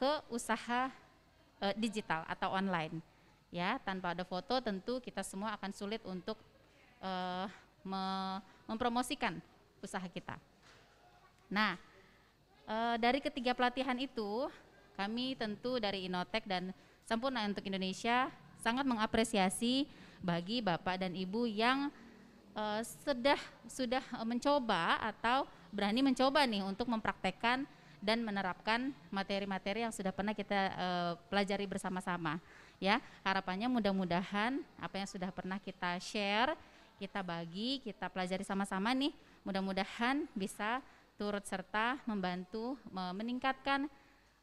ke usaha e, digital atau online. Ya, tanpa ada foto tentu kita semua akan sulit untuk e, me, mempromosikan usaha kita. Nah, e, dari ketiga pelatihan itu kami tentu dari Inotek dan Sampurna untuk Indonesia sangat mengapresiasi bagi Bapak dan Ibu yang e, sudah sudah e, mencoba atau berani mencoba nih untuk mempraktekkan dan menerapkan materi-materi yang sudah pernah kita uh, pelajari bersama-sama. Ya, harapannya mudah-mudahan apa yang sudah pernah kita share, kita bagi, kita pelajari sama-sama nih, mudah-mudahan bisa turut serta membantu meningkatkan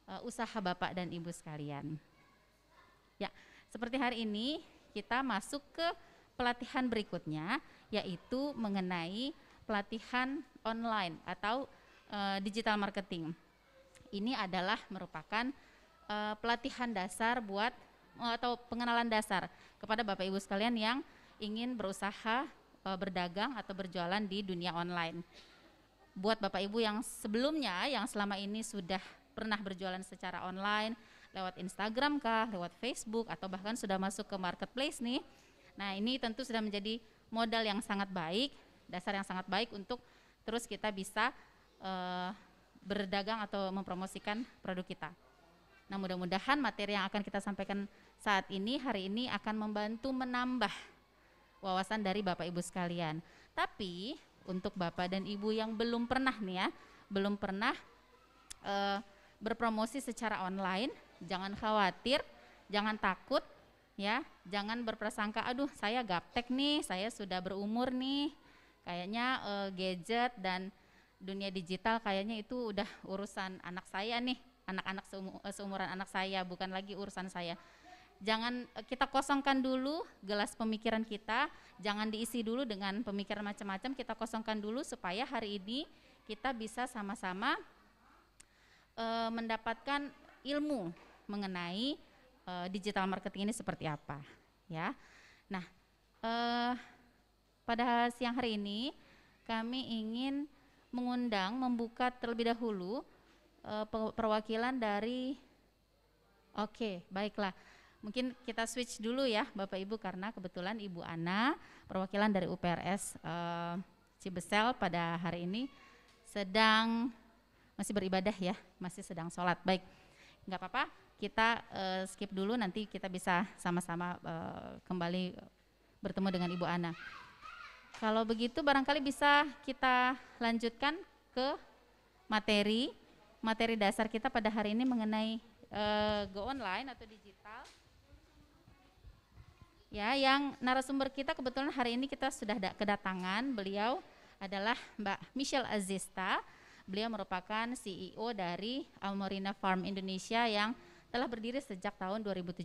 uh, usaha Bapak dan Ibu sekalian. Ya, seperti hari ini kita masuk ke pelatihan berikutnya yaitu mengenai pelatihan online atau uh, digital marketing ini adalah merupakan uh, pelatihan dasar buat uh, atau pengenalan dasar kepada Bapak Ibu sekalian yang ingin berusaha uh, berdagang atau berjualan di dunia online. Buat Bapak Ibu yang sebelumnya yang selama ini sudah pernah berjualan secara online lewat Instagram kah, lewat Facebook atau bahkan sudah masuk ke marketplace nih. Nah, ini tentu sudah menjadi modal yang sangat baik, dasar yang sangat baik untuk terus kita bisa uh, berdagang atau mempromosikan produk kita. Nah, mudah-mudahan materi yang akan kita sampaikan saat ini hari ini akan membantu menambah wawasan dari Bapak Ibu sekalian. Tapi untuk Bapak dan Ibu yang belum pernah nih ya, belum pernah e, berpromosi secara online, jangan khawatir, jangan takut ya, jangan berprasangka aduh saya gaptek nih, saya sudah berumur nih. Kayaknya e, gadget dan dunia digital kayaknya itu udah urusan anak saya nih, anak-anak seumur, eh, seumuran anak saya, bukan lagi urusan saya. Jangan eh, kita kosongkan dulu gelas pemikiran kita, jangan diisi dulu dengan pemikiran macam-macam, kita kosongkan dulu supaya hari ini kita bisa sama-sama e, mendapatkan ilmu mengenai e, digital marketing ini seperti apa, ya. Nah, e, pada siang hari ini kami ingin mengundang membuka terlebih dahulu uh, perwakilan dari Oke, okay, baiklah. Mungkin kita switch dulu ya Bapak Ibu karena kebetulan Ibu Ana perwakilan dari UPRS uh, eh, Cibesel pada hari ini sedang masih beribadah ya, masih sedang sholat. Baik, nggak apa-apa. Kita uh, skip dulu nanti kita bisa sama-sama uh, kembali bertemu dengan Ibu Ana. Kalau begitu barangkali bisa kita lanjutkan ke materi materi dasar kita pada hari ini mengenai e, go online atau digital. Ya, yang narasumber kita kebetulan hari ini kita sudah kedatangan beliau adalah Mbak Michelle Azista. Beliau merupakan CEO dari Almorina Farm Indonesia yang telah berdiri sejak tahun 2017.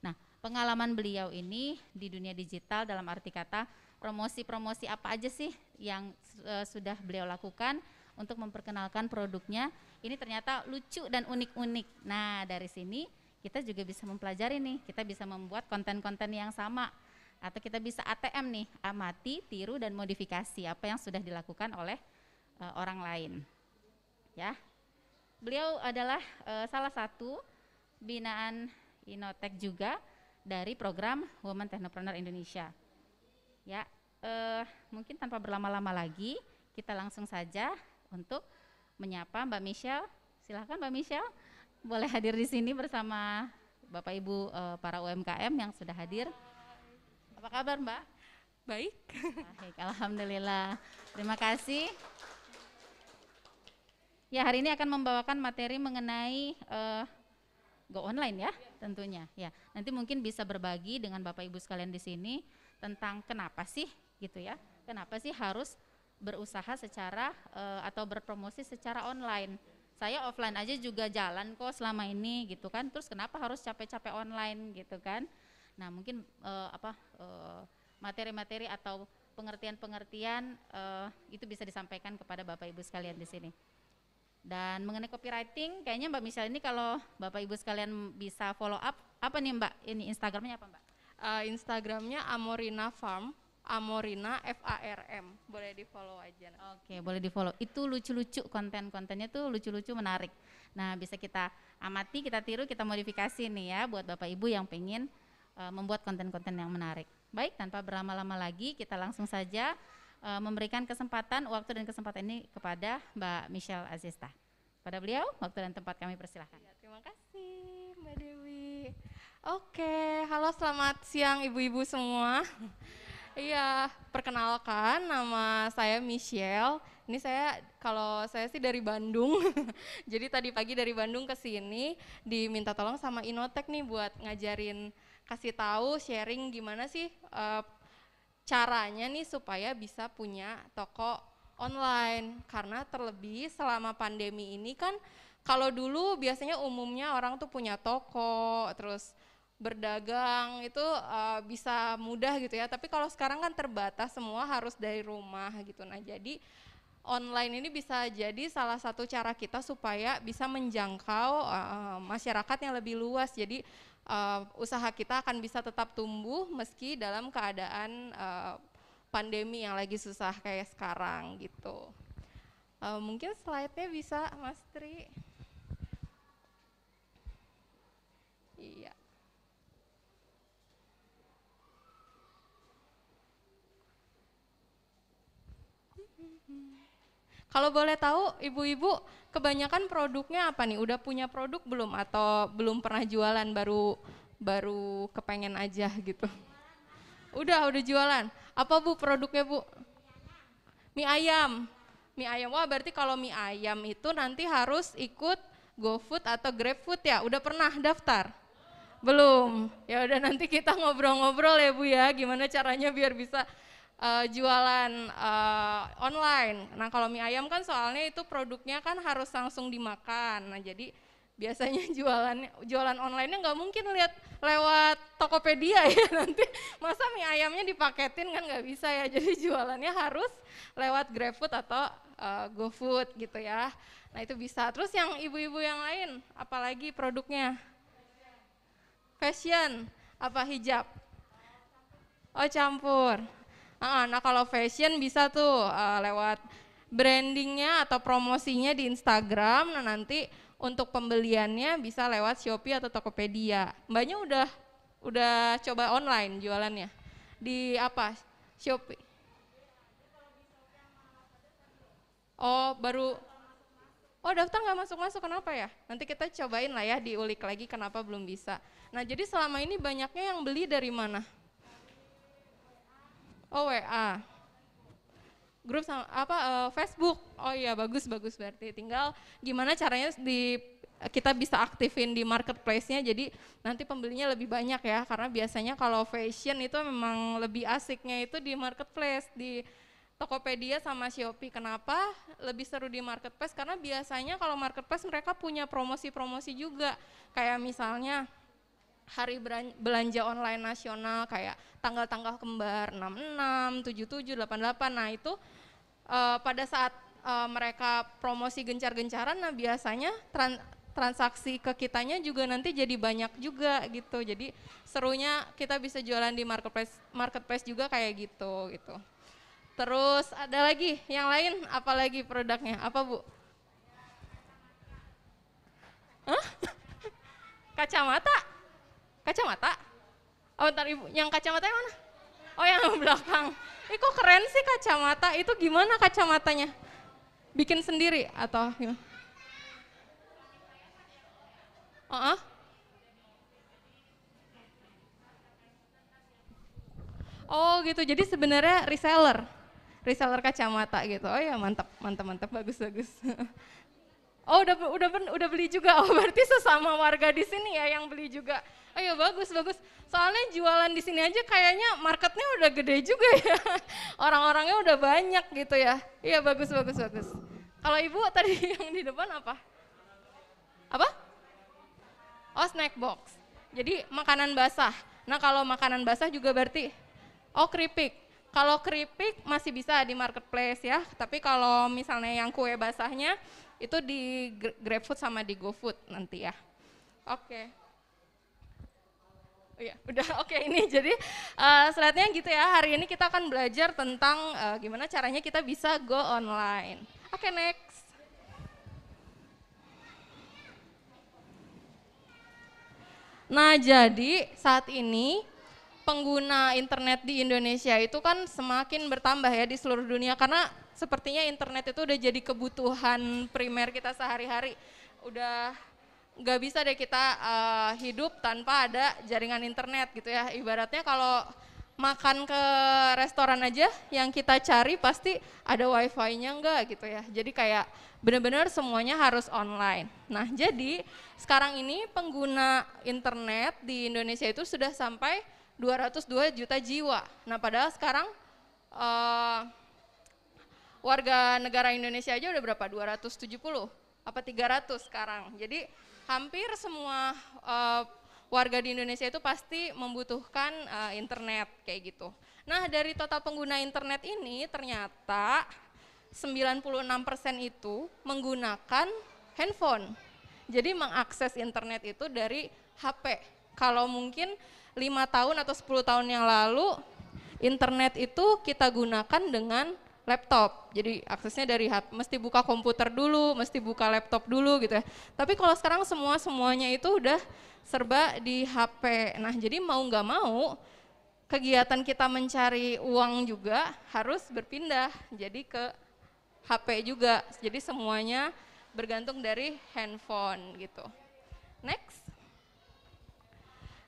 Nah, pengalaman beliau ini di dunia digital dalam arti kata promosi-promosi apa aja sih yang uh, sudah beliau lakukan untuk memperkenalkan produknya. Ini ternyata lucu dan unik-unik. Nah, dari sini kita juga bisa mempelajari nih, kita bisa membuat konten-konten yang sama atau kita bisa ATM nih, amati, tiru dan modifikasi apa yang sudah dilakukan oleh uh, orang lain. Ya. Beliau adalah uh, salah satu binaan Inotech juga dari program Women Technopreneur Indonesia. Ya, eh, mungkin tanpa berlama-lama lagi, kita langsung saja untuk menyapa Mbak Michelle. Silahkan Mbak Michelle, boleh hadir di sini bersama Bapak Ibu eh, para UMKM yang sudah hadir. Apa kabar Mbak? Baik. Baik, Alhamdulillah. Terima kasih. Ya, hari ini akan membawakan materi mengenai uh, go online ya, tentunya. Ya, nanti mungkin bisa berbagi dengan Bapak Ibu sekalian di sini tentang kenapa sih gitu ya kenapa sih harus berusaha secara uh, atau berpromosi secara online saya offline aja juga jalan kok selama ini gitu kan terus kenapa harus capek-capek online gitu kan nah mungkin uh, apa eh, materi-materi atau pengertian-pengertian uh, itu bisa disampaikan kepada Bapak Ibu sekalian di sini. Dan mengenai copywriting, kayaknya Mbak Michelle ini kalau Bapak Ibu sekalian bisa follow up, apa nih Mbak? Ini Instagramnya apa Mbak? uh, Instagramnya Amorina Farm. Amorina F A R M. Boleh di follow aja. Oke, okay, boleh di follow. Itu lucu-lucu konten-kontennya tuh lucu-lucu menarik. Nah, bisa kita amati, kita tiru, kita modifikasi nih ya buat Bapak Ibu yang pengen uh, membuat konten-konten yang menarik. Baik, tanpa berlama-lama lagi, kita langsung saja uh, memberikan kesempatan waktu dan kesempatan ini kepada Mbak Michelle Azista. Pada beliau, waktu dan tempat kami persilahkan. Ya, terima kasih. Oke, halo selamat siang ibu-ibu semua. Iya, perkenalkan nama saya Michelle. Ini saya kalau saya sih dari Bandung. Jadi tadi pagi dari Bandung ke sini diminta tolong sama Inotek nih buat ngajarin kasih tahu sharing gimana sih uh, caranya nih supaya bisa punya toko online karena terlebih selama pandemi ini kan kalau dulu biasanya umumnya orang tuh punya toko terus berdagang itu uh, bisa mudah gitu ya. Tapi kalau sekarang kan terbatas semua harus dari rumah gitu. Nah, jadi online ini bisa jadi salah satu cara kita supaya bisa menjangkau uh, masyarakat yang lebih luas. Jadi uh, usaha kita akan bisa tetap tumbuh meski dalam keadaan uh, pandemi yang lagi susah kayak sekarang gitu. Uh, mungkin slide-nya bisa Mas Tri. Iya. Kalau boleh tahu, ibu-ibu kebanyakan produknya apa nih? Udah punya produk belum atau belum pernah jualan baru baru kepengen aja gitu? Udah, udah jualan. Apa bu produknya bu? Mie ayam. Mie ayam. Wah berarti kalau mie ayam itu nanti harus ikut GoFood atau GrabFood ya? Udah pernah daftar? Belum. Ya udah nanti kita ngobrol-ngobrol ya bu ya, gimana caranya biar bisa uh, jualan uh, online. Nah kalau mie ayam kan soalnya itu produknya kan harus langsung dimakan. Nah jadi biasanya jualan jualan online-nya nggak mungkin lihat lewat Tokopedia ya nanti masa mie ayamnya dipaketin kan nggak bisa ya jadi jualannya harus lewat GrabFood atau uh, GoFood gitu ya nah itu bisa terus yang ibu-ibu yang lain apalagi produknya fashion apa hijab oh campur Uh, nah kalau fashion bisa tuh uh, lewat brandingnya atau promosinya di Instagram. Nah nanti untuk pembeliannya bisa lewat Shopee atau Tokopedia. Mbaknya udah udah coba online jualannya di apa? Shopee. Oh baru. Oh daftar nggak masuk-masuk kenapa ya? Nanti kita cobain lah ya diulik lagi kenapa belum bisa. Nah jadi selama ini banyaknya yang beli dari mana? Oh WA. Grup sama apa uh, Facebook. Oh iya bagus bagus berarti tinggal gimana caranya di kita bisa aktifin di marketplace-nya jadi nanti pembelinya lebih banyak ya karena biasanya kalau fashion itu memang lebih asiknya itu di marketplace di Tokopedia sama Shopee kenapa lebih seru di marketplace karena biasanya kalau marketplace mereka punya promosi-promosi juga kayak misalnya hari belanja online nasional kayak tanggal-tanggal kembar 66, 77, 88. Nah, itu uh, pada saat uh, mereka promosi gencar-gencaran nah biasanya trans transaksi ke kitanya juga nanti jadi banyak juga gitu. Jadi serunya kita bisa jualan di marketplace marketplace juga kayak gitu gitu. Terus ada lagi yang lain apalagi produknya? Apa Bu? Hah? Kacamata? Kacamata? Oh, ntar ibu, yang kacamata yang mana? Oh, yang belakang. Ih, kok keren sih kacamata? Itu gimana kacamatanya? Bikin sendiri atau gimana? Uh -uh. Oh gitu, jadi sebenarnya reseller, reseller kacamata gitu. Oh ya mantap, mantap, mantap, bagus, bagus. Oh udah udah udah beli juga. Oh berarti sesama warga di sini ya yang beli juga. Oh Ayo iya, bagus bagus. Soalnya jualan di sini aja kayaknya marketnya udah gede juga ya. Orang-orangnya udah banyak gitu ya. Iya bagus bagus bagus. Kalau ibu tadi yang di depan apa? Apa? Oh snack box. Jadi makanan basah. Nah kalau makanan basah juga berarti oh keripik. Kalau keripik masih bisa di marketplace ya, tapi kalau misalnya yang kue basahnya itu di GrabFood sama di GoFood nanti ya. Oke. Okay. Oh iya, udah oke okay, ini. Jadi uh, eh, slide gitu ya. Hari ini kita akan belajar tentang uh, gimana caranya kita bisa go online. Oke, okay, next. Nah, jadi saat ini pengguna internet di Indonesia itu kan semakin bertambah ya di seluruh dunia karena sepertinya internet itu udah jadi kebutuhan primer kita sehari-hari. Udah nggak bisa deh kita uh, hidup tanpa ada jaringan internet gitu ya. Ibaratnya kalau makan ke restoran aja yang kita cari pasti ada wifi-nya enggak gitu ya. Jadi kayak benar-benar semuanya harus online. Nah, jadi sekarang ini pengguna internet di Indonesia itu sudah sampai 202 juta jiwa. Nah padahal sekarang uh, warga negara Indonesia aja udah berapa? 270 apa 300 sekarang. Jadi hampir semua uh, warga di Indonesia itu pasti membutuhkan uh, internet kayak gitu. Nah, dari total pengguna internet ini ternyata 96% itu menggunakan handphone. Jadi mengakses internet itu dari HP. Kalau mungkin lima tahun atau 10 tahun yang lalu internet itu kita gunakan dengan laptop. Jadi aksesnya dari HP, mesti buka komputer dulu, mesti buka laptop dulu gitu ya. Tapi kalau sekarang semua semuanya itu udah serba di HP. Nah, jadi mau nggak mau kegiatan kita mencari uang juga harus berpindah jadi ke HP juga. Jadi semuanya bergantung dari handphone gitu. Next.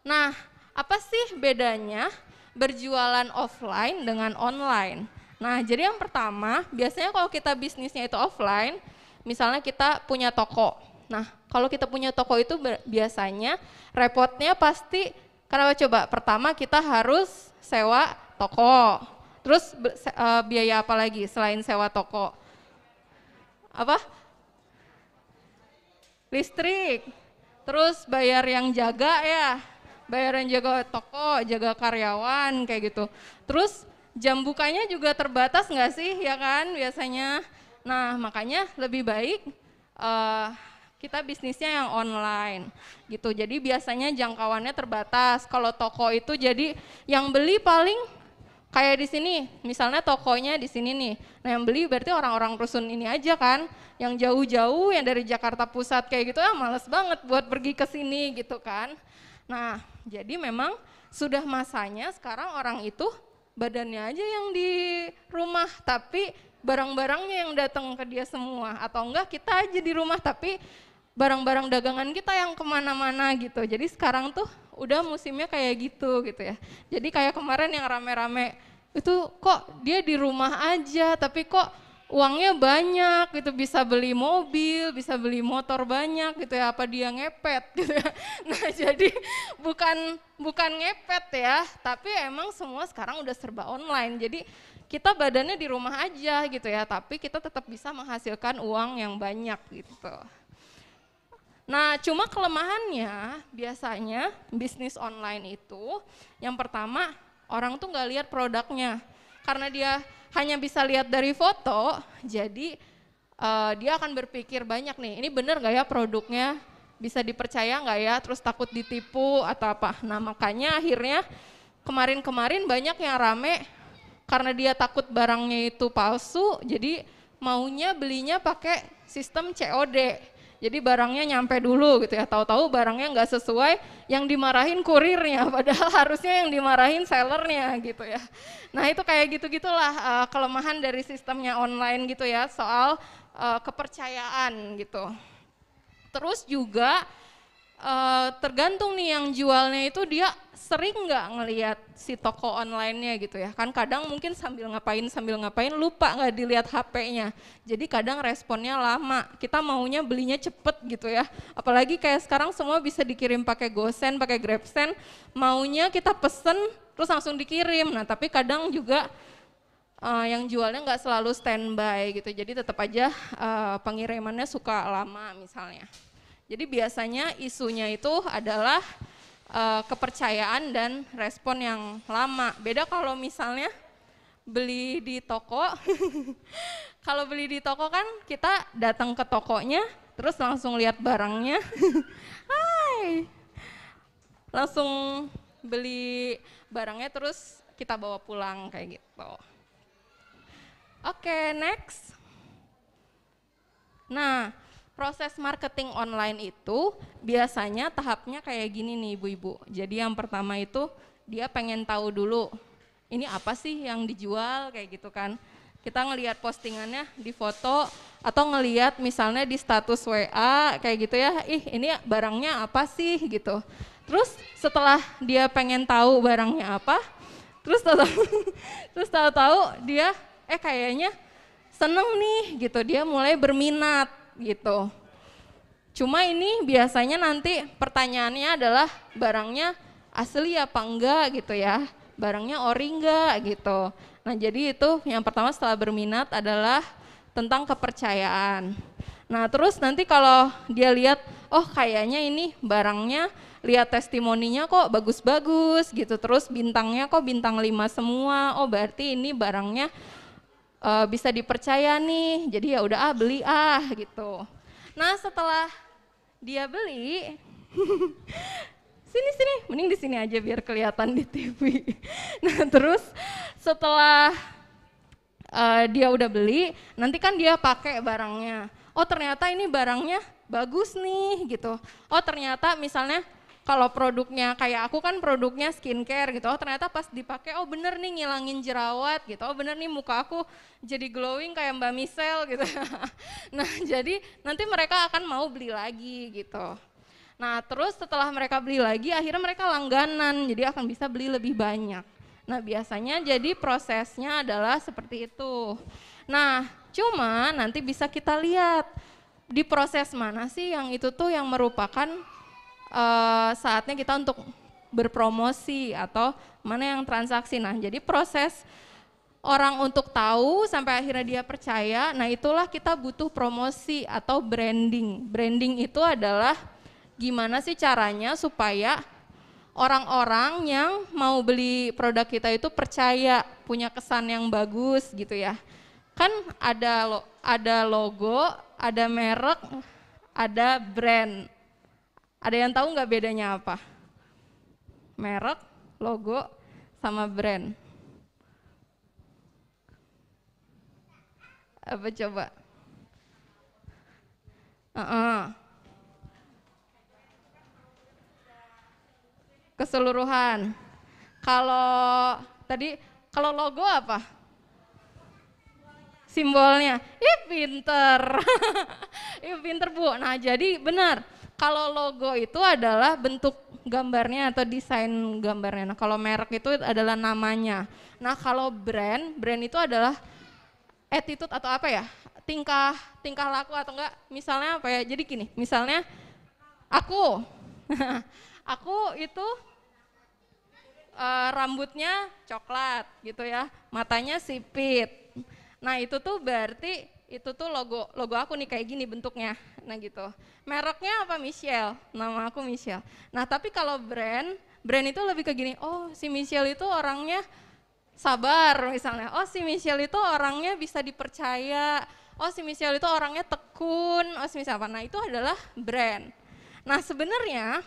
Nah, apa sih bedanya berjualan offline dengan online? Nah, jadi yang pertama, biasanya kalau kita bisnisnya itu offline, misalnya kita punya toko. Nah, kalau kita punya toko itu biasanya repotnya pasti karena coba pertama kita harus sewa toko. Terus e, biaya apa lagi selain sewa toko? Apa? Listrik. Terus bayar yang jaga ya bayaran jaga toko, jaga karyawan kayak gitu. Terus jam bukanya juga terbatas nggak sih ya kan biasanya. Nah makanya lebih baik uh, kita bisnisnya yang online gitu. Jadi biasanya jangkauannya terbatas. Kalau toko itu jadi yang beli paling kayak di sini, misalnya tokonya di sini nih. Nah, yang beli berarti orang-orang rusun ini aja kan, yang jauh-jauh yang dari Jakarta Pusat kayak gitu ya males banget buat pergi ke sini gitu kan. Nah, jadi memang sudah masanya sekarang orang itu badannya aja yang di rumah tapi barang-barangnya yang datang ke dia semua atau enggak kita aja di rumah tapi barang-barang dagangan kita yang kemana-mana gitu jadi sekarang tuh udah musimnya kayak gitu gitu ya jadi kayak kemarin yang rame-rame itu kok dia di rumah aja tapi kok uangnya banyak gitu bisa beli mobil, bisa beli motor banyak gitu ya apa dia ngepet gitu ya. Nah, jadi bukan bukan ngepet ya, tapi emang semua sekarang udah serba online. Jadi kita badannya di rumah aja gitu ya, tapi kita tetap bisa menghasilkan uang yang banyak gitu. Nah, cuma kelemahannya biasanya bisnis online itu yang pertama orang tuh nggak lihat produknya karena dia hanya bisa lihat dari foto, jadi uh, dia akan berpikir banyak nih, ini benar nggak ya produknya, bisa dipercaya nggak ya, terus takut ditipu atau apa. Nah makanya akhirnya kemarin-kemarin banyak yang rame karena dia takut barangnya itu palsu, jadi maunya belinya pakai sistem COD. Jadi barangnya nyampe dulu gitu ya. Tahu-tahu barangnya nggak sesuai, yang dimarahin kurirnya, padahal harusnya yang dimarahin sellernya gitu ya. Nah itu kayak gitu-gitulah uh, kelemahan dari sistemnya online gitu ya, soal uh, kepercayaan gitu. Terus juga uh, tergantung nih yang jualnya itu dia sering nggak ngelihat si toko online-nya gitu ya kan kadang mungkin sambil ngapain sambil ngapain lupa nggak dilihat HP-nya jadi kadang responnya lama kita maunya belinya cepet gitu ya apalagi kayak sekarang semua bisa dikirim pakai GoSend pakai GrabSend maunya kita pesen terus langsung dikirim nah tapi kadang juga uh, yang jualnya nggak selalu standby gitu jadi tetap aja uh, pengirimannya suka lama misalnya jadi biasanya isunya itu adalah uh, kepercayaan dan respon yang lama. Beda kalau misalnya beli di toko. kalau beli di toko kan kita datang ke tokonya, terus langsung lihat barangnya. Hai. Langsung beli barangnya terus kita bawa pulang kayak gitu. Oke, okay, next. Nah, proses marketing online itu biasanya tahapnya kayak gini nih ibu-ibu. Jadi yang pertama itu dia pengen tahu dulu ini apa sih yang dijual kayak gitu kan. Kita ngelihat postingannya di foto atau ngelihat misalnya di status WA kayak gitu ya, ih ini barangnya apa sih gitu. Terus setelah dia pengen tahu barangnya apa, terus tahu-tahu terus tahu-tahu dia eh kayaknya seneng nih gitu, dia mulai berminat gitu. Cuma ini biasanya nanti pertanyaannya adalah barangnya asli apa enggak gitu ya, barangnya ori enggak gitu. Nah jadi itu yang pertama setelah berminat adalah tentang kepercayaan. Nah terus nanti kalau dia lihat, oh kayaknya ini barangnya lihat testimoninya kok bagus-bagus gitu, terus bintangnya kok bintang lima semua, oh berarti ini barangnya uh, bisa dipercaya nih jadi ya udah ah beli ah gitu nah setelah dia beli sini sini mending di sini aja biar kelihatan di TV nah terus setelah uh, dia udah beli nanti kan dia pakai barangnya oh ternyata ini barangnya bagus nih gitu oh ternyata misalnya kalau produknya kayak aku kan produknya skincare gitu oh ternyata pas dipakai oh bener nih ngilangin jerawat gitu oh bener nih muka aku jadi glowing kayak Mbak Michelle gitu nah jadi nanti mereka akan mau beli lagi gitu nah terus setelah mereka beli lagi akhirnya mereka langganan jadi akan bisa beli lebih banyak nah biasanya jadi prosesnya adalah seperti itu nah cuma nanti bisa kita lihat di proses mana sih yang itu tuh yang merupakan Eh, saatnya kita untuk berpromosi atau mana yang transaksi. Nah, jadi proses orang untuk tahu sampai akhirnya dia percaya. Nah, itulah kita butuh promosi atau branding. Branding itu adalah gimana sih caranya supaya orang-orang yang mau beli produk kita itu percaya, punya kesan yang bagus gitu ya. Kan ada ada logo, ada merek, ada brand. Ada yang tahu nggak bedanya apa? Merek, logo, sama brand. Apa coba? Uh -uh. Keseluruhan. Kalau tadi, kalau logo apa? Simbolnya. Ih pinter. Ih pinter Bu. Nah jadi benar, kalau logo itu adalah bentuk gambarnya atau desain gambarnya. Nah, kalau merek itu adalah namanya. Nah, kalau brand, brand itu adalah attitude atau apa ya? tingkah tingkah laku atau enggak misalnya apa ya jadi gini misalnya aku aku itu uh, rambutnya coklat gitu ya, matanya sipit. Nah itu tuh berarti itu tuh logo logo aku nih kayak gini bentuknya. Nah gitu. Mereknya apa Michelle? Nama aku Michelle. Nah tapi kalau brand, brand itu lebih ke gini, oh si Michelle itu orangnya sabar misalnya, oh si Michelle itu orangnya bisa dipercaya, oh si Michelle itu orangnya tekun, oh si Michelle apa. Nah itu adalah brand. Nah sebenarnya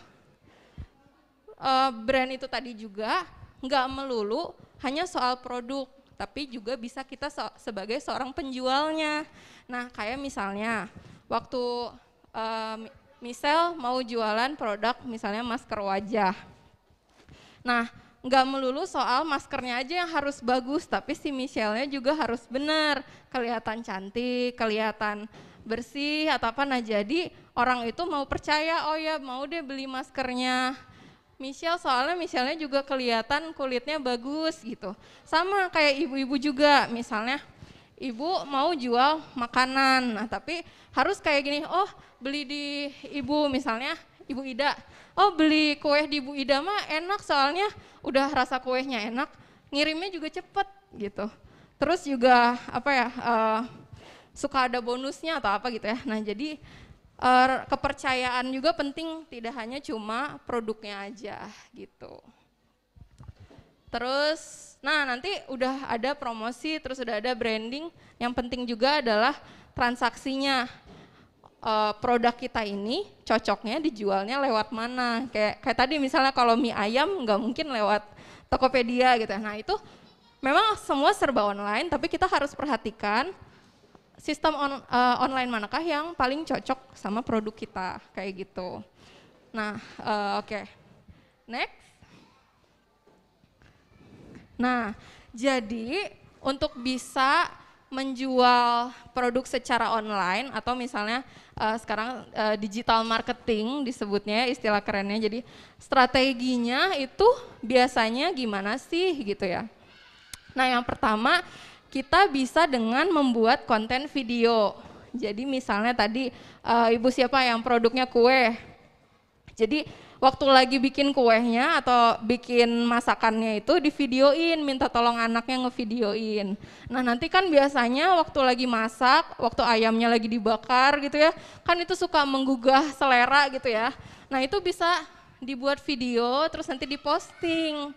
eh, brand itu tadi juga nggak melulu hanya soal produk, tapi juga bisa kita sebagai seorang penjualnya. Nah kayak misalnya waktu um, eh, misal mau jualan produk misalnya masker wajah. Nah, nggak melulu soal maskernya aja yang harus bagus, tapi si Michelle-nya juga harus benar, kelihatan cantik, kelihatan bersih atau apa. Nah, jadi orang itu mau percaya, oh ya mau deh beli maskernya. Michelle soalnya michelle juga kelihatan kulitnya bagus gitu. Sama kayak ibu-ibu juga misalnya ibu mau jual makanan, nah tapi harus kayak gini, oh beli di ibu misalnya, ibu Ida, oh beli kue di ibu Ida mah enak soalnya udah rasa kuenya enak, ngirimnya juga cepet gitu. Terus juga apa ya, uh, suka ada bonusnya atau apa gitu ya. Nah jadi uh, kepercayaan juga penting, tidak hanya cuma produknya aja gitu. Terus, nah nanti udah ada promosi, terus udah ada branding. Yang penting juga adalah transaksinya uh, produk kita ini cocoknya dijualnya lewat mana. Kayak kayak tadi misalnya kalau mie ayam nggak mungkin lewat Tokopedia gitu. Ya. Nah, itu memang semua serba online tapi kita harus perhatikan sistem on, uh, online manakah yang paling cocok sama produk kita kayak gitu. Nah, uh, oke. Okay. Next. Nah, jadi untuk bisa menjual produk secara online atau misalnya uh, sekarang uh, digital marketing disebutnya ya, istilah kerennya. Jadi strateginya itu biasanya gimana sih gitu ya. Nah, yang pertama kita bisa dengan membuat konten video. Jadi misalnya tadi uh, ibu siapa yang produknya kue. Jadi waktu lagi bikin kuenya atau bikin masakannya itu divideoin, minta tolong anaknya ngevideoin. Nah nanti kan biasanya waktu lagi masak, waktu ayamnya lagi dibakar gitu ya, kan itu suka menggugah selera gitu ya. Nah itu bisa dibuat video terus nanti diposting.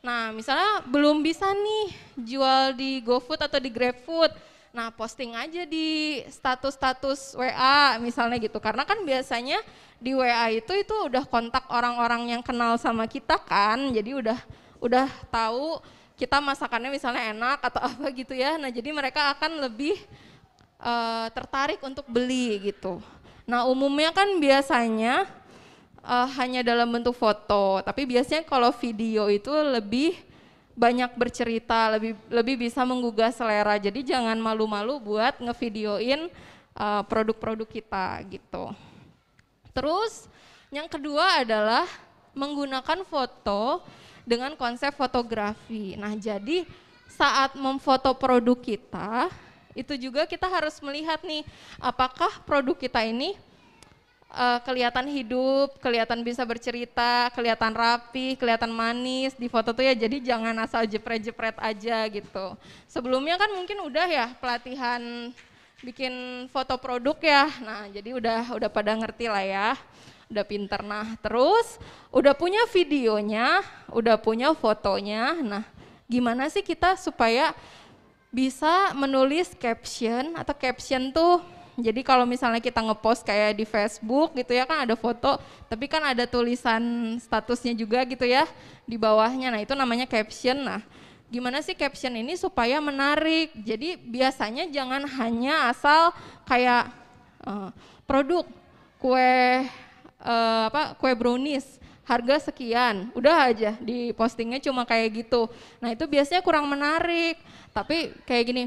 Nah misalnya belum bisa nih jual di GoFood atau di GrabFood, Nah, posting aja di status-status WA misalnya gitu. Karena kan biasanya di WA itu itu udah kontak orang-orang yang kenal sama kita kan. Jadi udah udah tahu kita masakannya misalnya enak atau apa gitu ya. Nah, jadi mereka akan lebih uh, tertarik untuk beli gitu. Nah, umumnya kan biasanya uh, hanya dalam bentuk foto, tapi biasanya kalau video itu lebih banyak bercerita, lebih lebih bisa menggugah selera. Jadi jangan malu-malu buat ngevideoin uh, produk-produk uh, kita gitu. Terus yang kedua adalah menggunakan foto dengan konsep fotografi. Nah, jadi saat memfoto produk kita, itu juga kita harus melihat nih apakah produk kita ini uh, kelihatan hidup, kelihatan bisa bercerita, kelihatan rapi, kelihatan manis di foto tuh ya. Jadi jangan asal jepret-jepret aja gitu. Sebelumnya kan mungkin udah ya pelatihan bikin foto produk ya. Nah, jadi udah udah pada ngerti lah ya. Udah pinter nah. Terus udah punya videonya, udah punya fotonya. Nah, gimana sih kita supaya bisa menulis caption atau caption tuh jadi kalau misalnya kita ngepost kayak di Facebook gitu ya kan ada foto, tapi kan ada tulisan statusnya juga gitu ya di bawahnya. Nah itu namanya caption. Nah gimana sih caption ini supaya menarik? Jadi biasanya jangan hanya asal kayak uh, produk kue uh, apa kue brownies harga sekian, udah aja di postingnya cuma kayak gitu. Nah itu biasanya kurang menarik. Tapi kayak gini.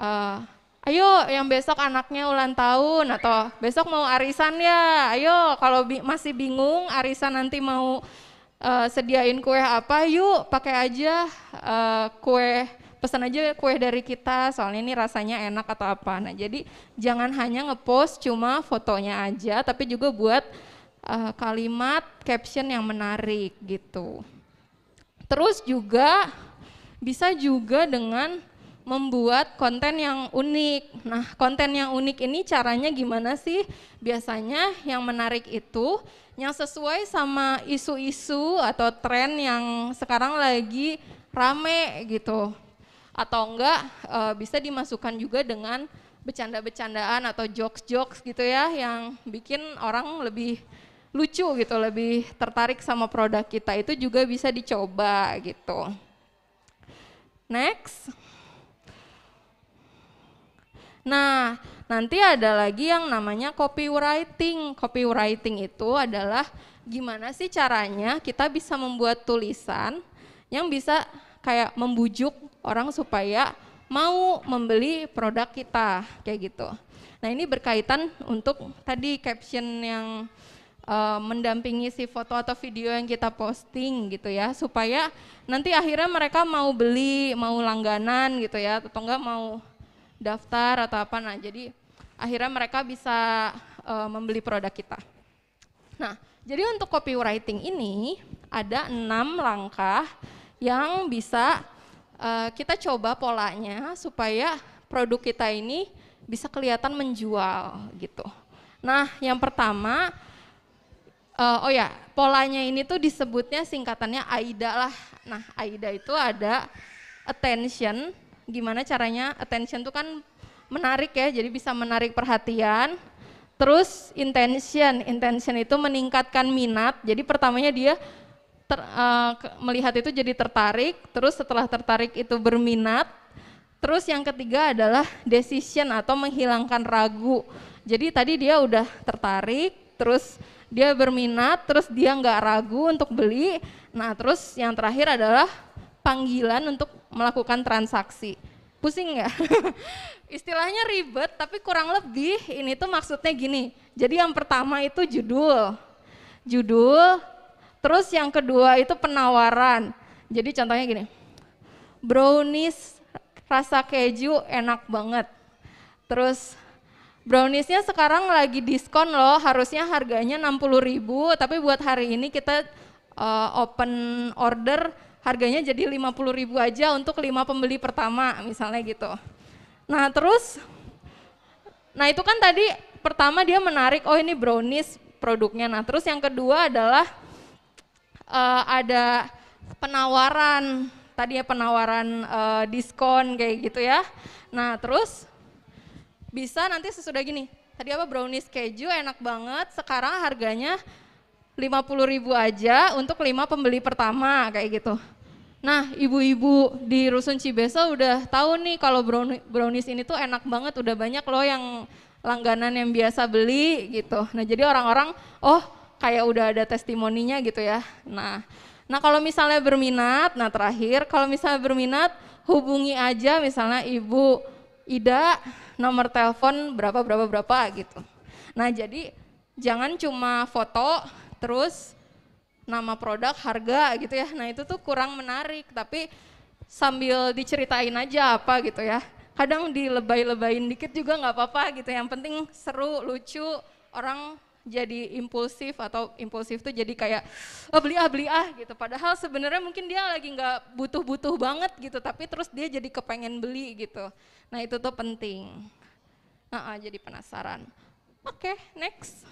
Uh, ayo yang besok anaknya ulang tahun atau besok mau arisan ya, ayo kalau bi masih bingung arisan nanti mau uh, sediain kue apa, yuk pakai aja uh, kue pesan aja kue dari kita soalnya ini rasanya enak atau apa. Nah jadi jangan hanya ngepost cuma fotonya aja, tapi juga buat uh, kalimat caption yang menarik gitu. Terus juga bisa juga dengan membuat konten yang unik. Nah, konten yang unik ini caranya gimana sih? Biasanya yang menarik itu yang sesuai sama isu-isu atau tren yang sekarang lagi rame gitu. Atau enggak e, bisa dimasukkan juga dengan bercanda-bercandaan atau jokes-jokes gitu ya yang bikin orang lebih lucu gitu, lebih tertarik sama produk kita itu juga bisa dicoba gitu. Next. Nah, nanti ada lagi yang namanya copywriting. Copywriting itu adalah gimana sih caranya kita bisa membuat tulisan yang bisa kayak membujuk orang supaya mau membeli produk kita kayak gitu. Nah, ini berkaitan untuk tadi caption yang uh, mendampingi si foto atau video yang kita posting gitu ya supaya nanti akhirnya mereka mau beli, mau langganan gitu ya atau enggak mau daftar atau apa. Nah, jadi akhirnya mereka bisa uh, membeli produk kita. Nah, jadi untuk copywriting ini ada enam langkah yang bisa uh, kita coba polanya supaya produk kita ini bisa kelihatan menjual gitu. Nah, yang pertama, uh, oh ya, polanya ini tuh disebutnya singkatannya AIDA lah. Nah, AIDA itu ada attention, gimana caranya attention tuh kan menarik ya, jadi bisa menarik perhatian. Terus intention, intention itu meningkatkan minat. Jadi pertamanya dia ter, uh, melihat itu jadi tertarik, terus setelah tertarik itu berminat. Terus yang ketiga adalah decision atau menghilangkan ragu. Jadi tadi dia udah tertarik, terus dia berminat, terus dia nggak ragu untuk beli. Nah terus yang terakhir adalah panggilan untuk melakukan transaksi. Pusing nggak? Ya? Istilahnya ribet, tapi kurang lebih ini tuh maksudnya gini. Jadi yang pertama itu judul, judul. Terus yang kedua itu penawaran. Jadi contohnya gini, brownies rasa keju enak banget. Terus browniesnya sekarang lagi diskon loh, harusnya harganya 60 ribu, tapi buat hari ini kita uh, open order harganya jadi 50 ribu aja untuk lima pembeli pertama misalnya gitu. Nah terus, nah itu kan tadi pertama dia menarik, oh ini brownies produknya. Nah terus yang kedua adalah uh, ada penawaran, tadi ya penawaran uh, diskon kayak gitu ya. Nah terus bisa nanti sesudah gini, tadi apa brownies keju enak banget, sekarang harganya 50 ribu aja untuk lima pembeli pertama kayak gitu. Nah, ibu-ibu di Rusun Cibesa udah tahu nih kalau brownies ini tuh enak banget, udah banyak loh yang langganan yang biasa beli gitu. Nah, jadi orang-orang, oh kayak udah ada testimoninya gitu ya. Nah, nah kalau misalnya berminat, nah terakhir kalau misalnya berminat hubungi aja misalnya Ibu Ida nomor telepon berapa berapa berapa gitu. Nah, jadi jangan cuma foto terus nama produk, harga gitu ya. Nah itu tuh kurang menarik, tapi sambil diceritain aja apa gitu ya. Kadang dilebay-lebayin dikit juga nggak apa-apa gitu. Yang penting seru, lucu, orang jadi impulsif atau impulsif tuh jadi kayak oh, beli ah beli ah gitu. Padahal sebenarnya mungkin dia lagi nggak butuh-butuh banget gitu, tapi terus dia jadi kepengen beli gitu. Nah itu tuh penting. Nah, jadi penasaran. Oke, okay, next.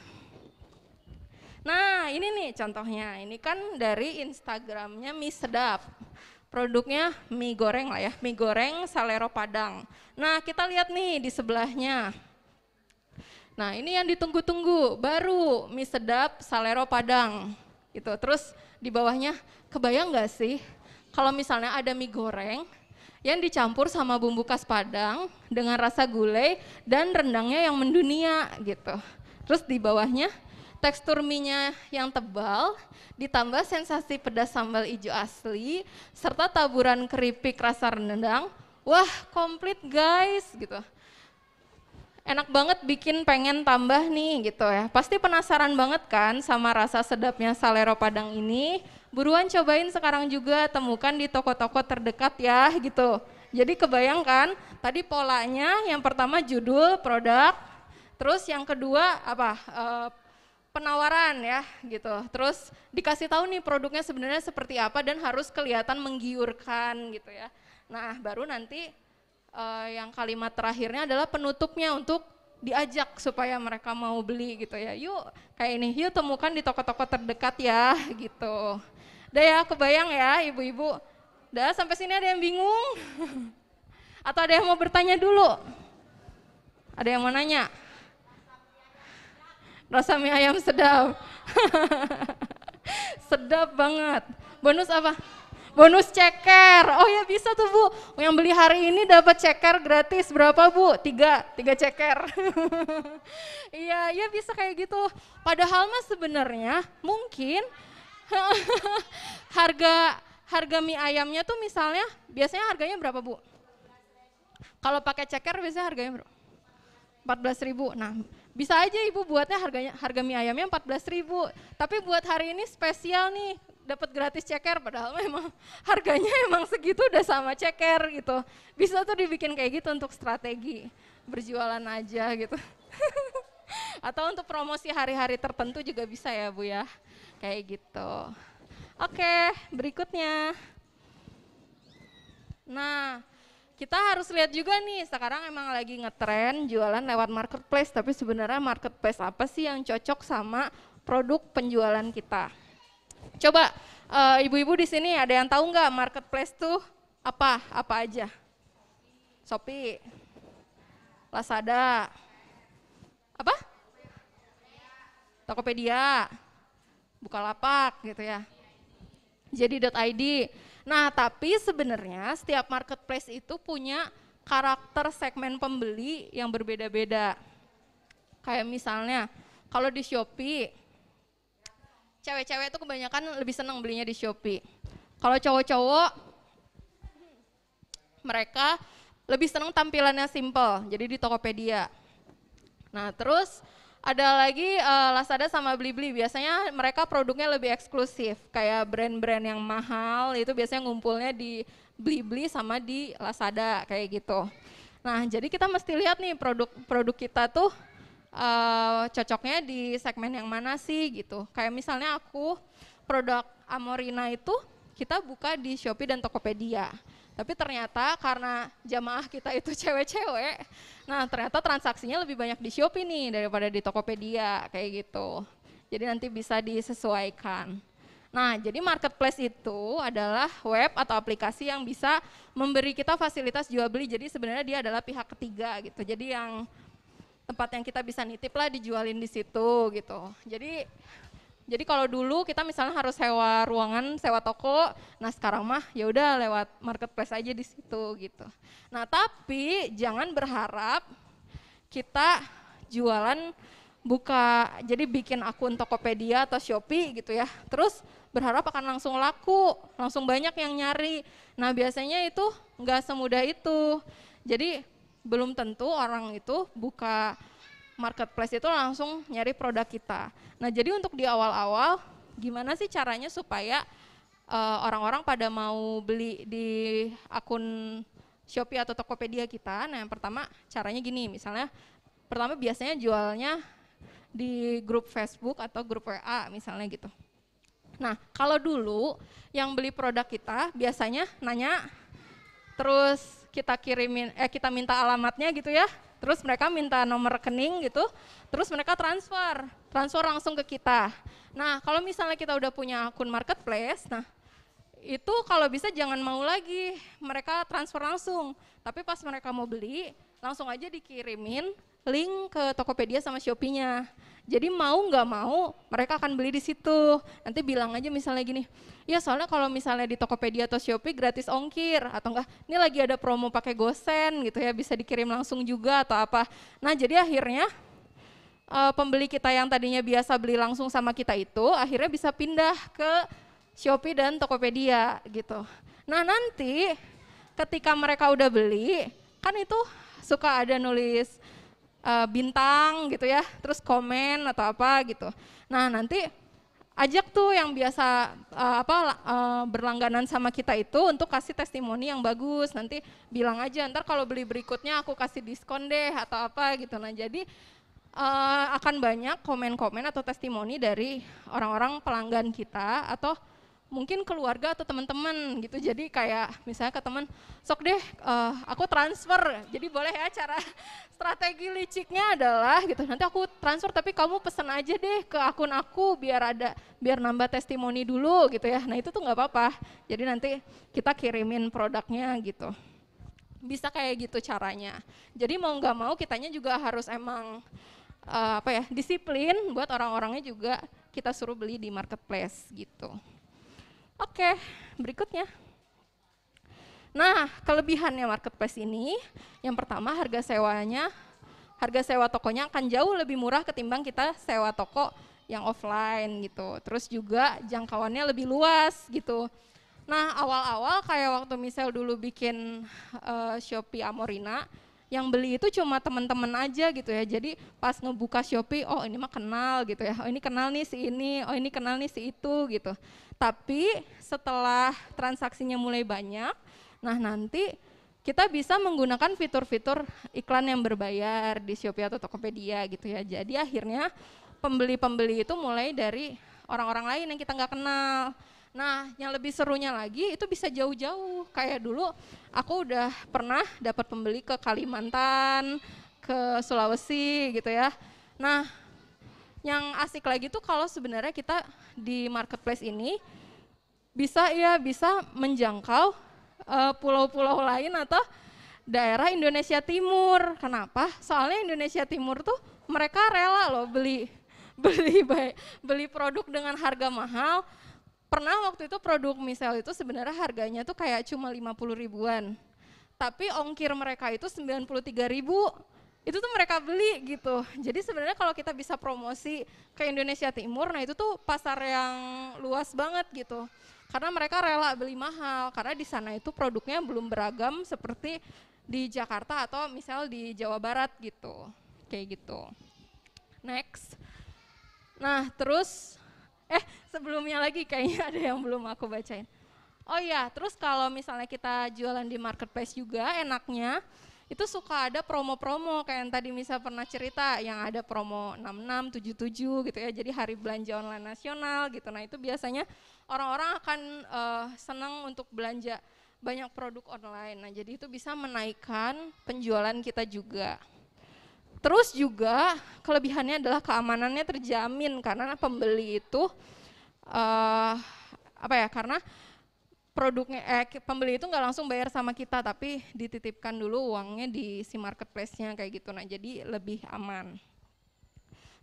Nah ini nih contohnya, ini kan dari Instagramnya mie sedap. Produknya mie goreng lah ya, mie goreng salero padang. Nah kita lihat nih di sebelahnya. Nah ini yang ditunggu-tunggu, baru mie sedap salero padang. Gitu. Terus di bawahnya, kebayang nggak sih kalau misalnya ada mie goreng yang dicampur sama bumbu khas padang dengan rasa gulai dan rendangnya yang mendunia gitu. Terus di bawahnya tekstur minyak yang tebal, ditambah sensasi pedas sambal hijau asli, serta taburan keripik rasa rendang. Wah, komplit guys, gitu. Enak banget bikin pengen tambah nih gitu ya. Pasti penasaran banget kan sama rasa sedapnya salero padang ini. Buruan cobain sekarang juga, temukan di toko-toko terdekat ya gitu. Jadi kebayangkan tadi polanya yang pertama judul, produk, terus yang kedua apa? Eh, penawaran ya gitu. Terus dikasih tahu nih produknya sebenarnya seperti apa dan harus kelihatan menggiurkan gitu ya. Nah, baru nanti uh, yang kalimat terakhirnya adalah penutupnya untuk diajak supaya mereka mau beli gitu ya. Yuk kayak ini, yuk temukan di toko-toko terdekat ya gitu. Udah ya kebayang ya ibu-ibu. Udah sampai sini ada yang bingung? Atau ada yang mau bertanya dulu? Ada yang mau nanya? Rasa mie ayam sedap. sedap banget. Bonus apa? Bonus ceker. Oh ya bisa tuh Bu. Yang beli hari ini dapat ceker gratis berapa Bu? Tiga, tiga ceker. Iya, ya bisa kayak gitu. Padahal mas sebenarnya mungkin harga harga mie ayamnya tuh misalnya biasanya harganya berapa Bu? Kalau pakai ceker biasanya harganya berapa? belas ribu. Nah, bisa aja ibu buatnya harganya harga mie ayamnya ribu, tapi buat hari ini spesial nih dapat gratis ceker padahal memang harganya emang segitu udah sama ceker gitu bisa tuh dibikin kayak gitu untuk strategi berjualan aja gitu atau untuk promosi hari-hari tertentu juga bisa ya bu ya kayak gitu oke berikutnya nah kita harus lihat juga nih sekarang emang lagi ngetren jualan lewat marketplace tapi sebenarnya marketplace apa sih yang cocok sama produk penjualan kita coba ibu eh, ibu-ibu di sini ada yang tahu nggak marketplace tuh apa apa aja Shopee Lazada apa Tokopedia Bukalapak gitu ya jadi .id Nah, tapi sebenarnya setiap marketplace itu punya karakter segmen pembeli yang berbeda-beda. Kayak misalnya, kalau di Shopee, cewek-cewek itu kebanyakan lebih senang belinya di Shopee. Kalau cowok-cowok, mereka lebih senang tampilannya simple, jadi di Tokopedia. Nah, terus ada lagi uh, Lazada sama Blibli biasanya mereka produknya lebih eksklusif kayak brand-brand yang mahal itu biasanya ngumpulnya di Blibli sama di Lazada kayak gitu. Nah jadi kita mesti lihat nih produk-produk kita tuh uh, cocoknya di segmen yang mana sih gitu. Kayak misalnya aku produk Amorina itu kita buka di Shopee dan Tokopedia. Tapi ternyata karena jamaah kita itu cewek-cewek, nah ternyata transaksinya lebih banyak di Shopee nih daripada di Tokopedia kayak gitu. Jadi nanti bisa disesuaikan. Nah, jadi marketplace itu adalah web atau aplikasi yang bisa memberi kita fasilitas jual beli. Jadi sebenarnya dia adalah pihak ketiga gitu. Jadi yang tempat yang kita bisa nitip lah dijualin di situ gitu. Jadi jadi kalau dulu kita misalnya harus sewa ruangan, sewa toko, nah sekarang mah ya udah lewat marketplace aja di situ gitu. Nah, tapi jangan berharap kita jualan buka jadi bikin akun Tokopedia atau Shopee gitu ya. Terus berharap akan langsung laku, langsung banyak yang nyari. Nah, biasanya itu nggak semudah itu. Jadi belum tentu orang itu buka marketplace itu langsung nyari produk kita. Nah, jadi untuk di awal-awal gimana sih caranya supaya eh, orang-orang uh, pada mau beli di akun Shopee atau Tokopedia kita? Nah, yang pertama caranya gini, misalnya pertama biasanya jualnya di grup Facebook atau grup WA misalnya gitu. Nah, kalau dulu yang beli produk kita biasanya nanya terus kita kirimin eh kita minta alamatnya gitu ya. Terus mereka minta nomor rekening gitu. Terus mereka transfer, transfer langsung ke kita. Nah, kalau misalnya kita udah punya akun marketplace, nah itu kalau bisa jangan mau lagi mereka transfer langsung. Tapi pas mereka mau beli, langsung aja dikirimin link ke Tokopedia sama Shopee-nya. Jadi mau nggak mau mereka akan beli di situ. Nanti bilang aja misalnya gini, ya soalnya kalau misalnya di Tokopedia atau Shopee gratis ongkir atau enggak, ini lagi ada promo pakai gosen gitu ya, bisa dikirim langsung juga atau apa. Nah jadi akhirnya uh, pembeli kita yang tadinya biasa beli langsung sama kita itu akhirnya bisa pindah ke Shopee dan Tokopedia gitu. Nah nanti ketika mereka udah beli, kan itu suka ada nulis uh, bintang gitu ya, terus komen atau apa gitu. Nah nanti ajak tuh yang biasa uh, apa uh, berlangganan sama kita itu untuk kasih testimoni yang bagus nanti bilang aja ntar kalau beli berikutnya aku kasih diskon deh atau apa gitu nah jadi uh, akan banyak komen-komen atau testimoni dari orang-orang pelanggan kita atau mungkin keluarga atau teman-teman gitu jadi kayak misalnya ke teman sok deh uh, aku transfer jadi boleh ya cara strategi liciknya adalah gitu nanti aku transfer tapi kamu pesan aja deh ke akun aku biar ada biar nambah testimoni dulu gitu ya nah itu tuh nggak apa-apa jadi nanti kita kirimin produknya gitu bisa kayak gitu caranya jadi mau nggak mau kitanya juga harus emang uh, apa ya disiplin buat orang-orangnya juga kita suruh beli di marketplace gitu. Oke, berikutnya. Nah, kelebihannya marketplace ini, yang pertama harga sewanya, harga sewa tokonya akan jauh lebih murah ketimbang kita sewa toko yang offline gitu. Terus juga jangkauannya lebih luas gitu. Nah, awal-awal kayak waktu misal dulu bikin uh, Shopee Amorina, yang beli itu cuma teman-teman aja gitu ya. Jadi pas ngebuka Shopee, oh ini mah kenal gitu ya. Oh ini kenal nih si ini, oh ini kenal nih si itu gitu. Tapi setelah transaksinya mulai banyak, nah nanti kita bisa menggunakan fitur-fitur iklan yang berbayar di Shopee atau Tokopedia gitu ya. Jadi akhirnya pembeli-pembeli itu mulai dari orang-orang lain yang kita nggak kenal. Nah, yang lebih serunya lagi itu bisa jauh-jauh. Kayak dulu aku udah pernah dapat pembeli ke Kalimantan, ke Sulawesi gitu ya. Nah, yang asik lagi tuh kalau sebenarnya kita di marketplace ini bisa ya bisa menjangkau eh, pulau-pulau uh, lain atau daerah Indonesia Timur. Kenapa? Soalnya Indonesia Timur tuh mereka rela loh beli beli baik beli produk dengan harga mahal. Pernah waktu itu produk misal itu sebenarnya harganya tuh kayak cuma 50 ribuan. Tapi ongkir mereka itu 93 ribu itu tuh mereka beli gitu. Jadi sebenarnya kalau kita bisa promosi ke Indonesia Timur, nah itu tuh pasar yang luas banget gitu. Karena mereka rela beli mahal, karena di sana itu produknya belum beragam seperti di Jakarta atau misal di Jawa Barat gitu. Kayak gitu. Next. Nah terus, eh sebelumnya lagi kayaknya ada yang belum aku bacain. Oh iya, terus kalau misalnya kita jualan di marketplace juga enaknya, itu suka ada promo-promo kayak yang tadi misal pernah cerita yang ada promo 66, 77 gitu ya. Jadi hari belanja online nasional gitu. Nah, itu biasanya orang-orang akan uh, senang untuk belanja banyak produk online. Nah, jadi itu bisa menaikkan penjualan kita juga. Terus juga kelebihannya adalah keamanannya terjamin karena pembeli itu uh, apa ya? Karena produknya eh, pembeli itu nggak langsung bayar sama kita tapi dititipkan dulu uangnya di si marketplace-nya kayak gitu nah jadi lebih aman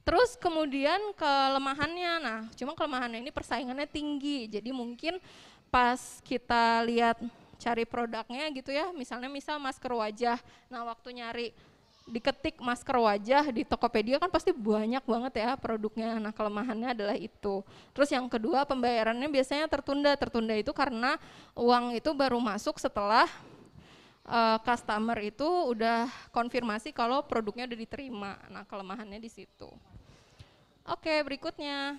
terus kemudian kelemahannya nah cuma kelemahannya ini persaingannya tinggi jadi mungkin pas kita lihat cari produknya gitu ya misalnya misal masker wajah nah waktu nyari diketik masker wajah di Tokopedia kan pasti banyak banget ya produknya. Nah, kelemahannya adalah itu. Terus yang kedua, pembayarannya biasanya tertunda. Tertunda itu karena uang itu baru masuk setelah uh, customer itu udah konfirmasi kalau produknya udah diterima. Nah, kelemahannya di situ. Oke, berikutnya.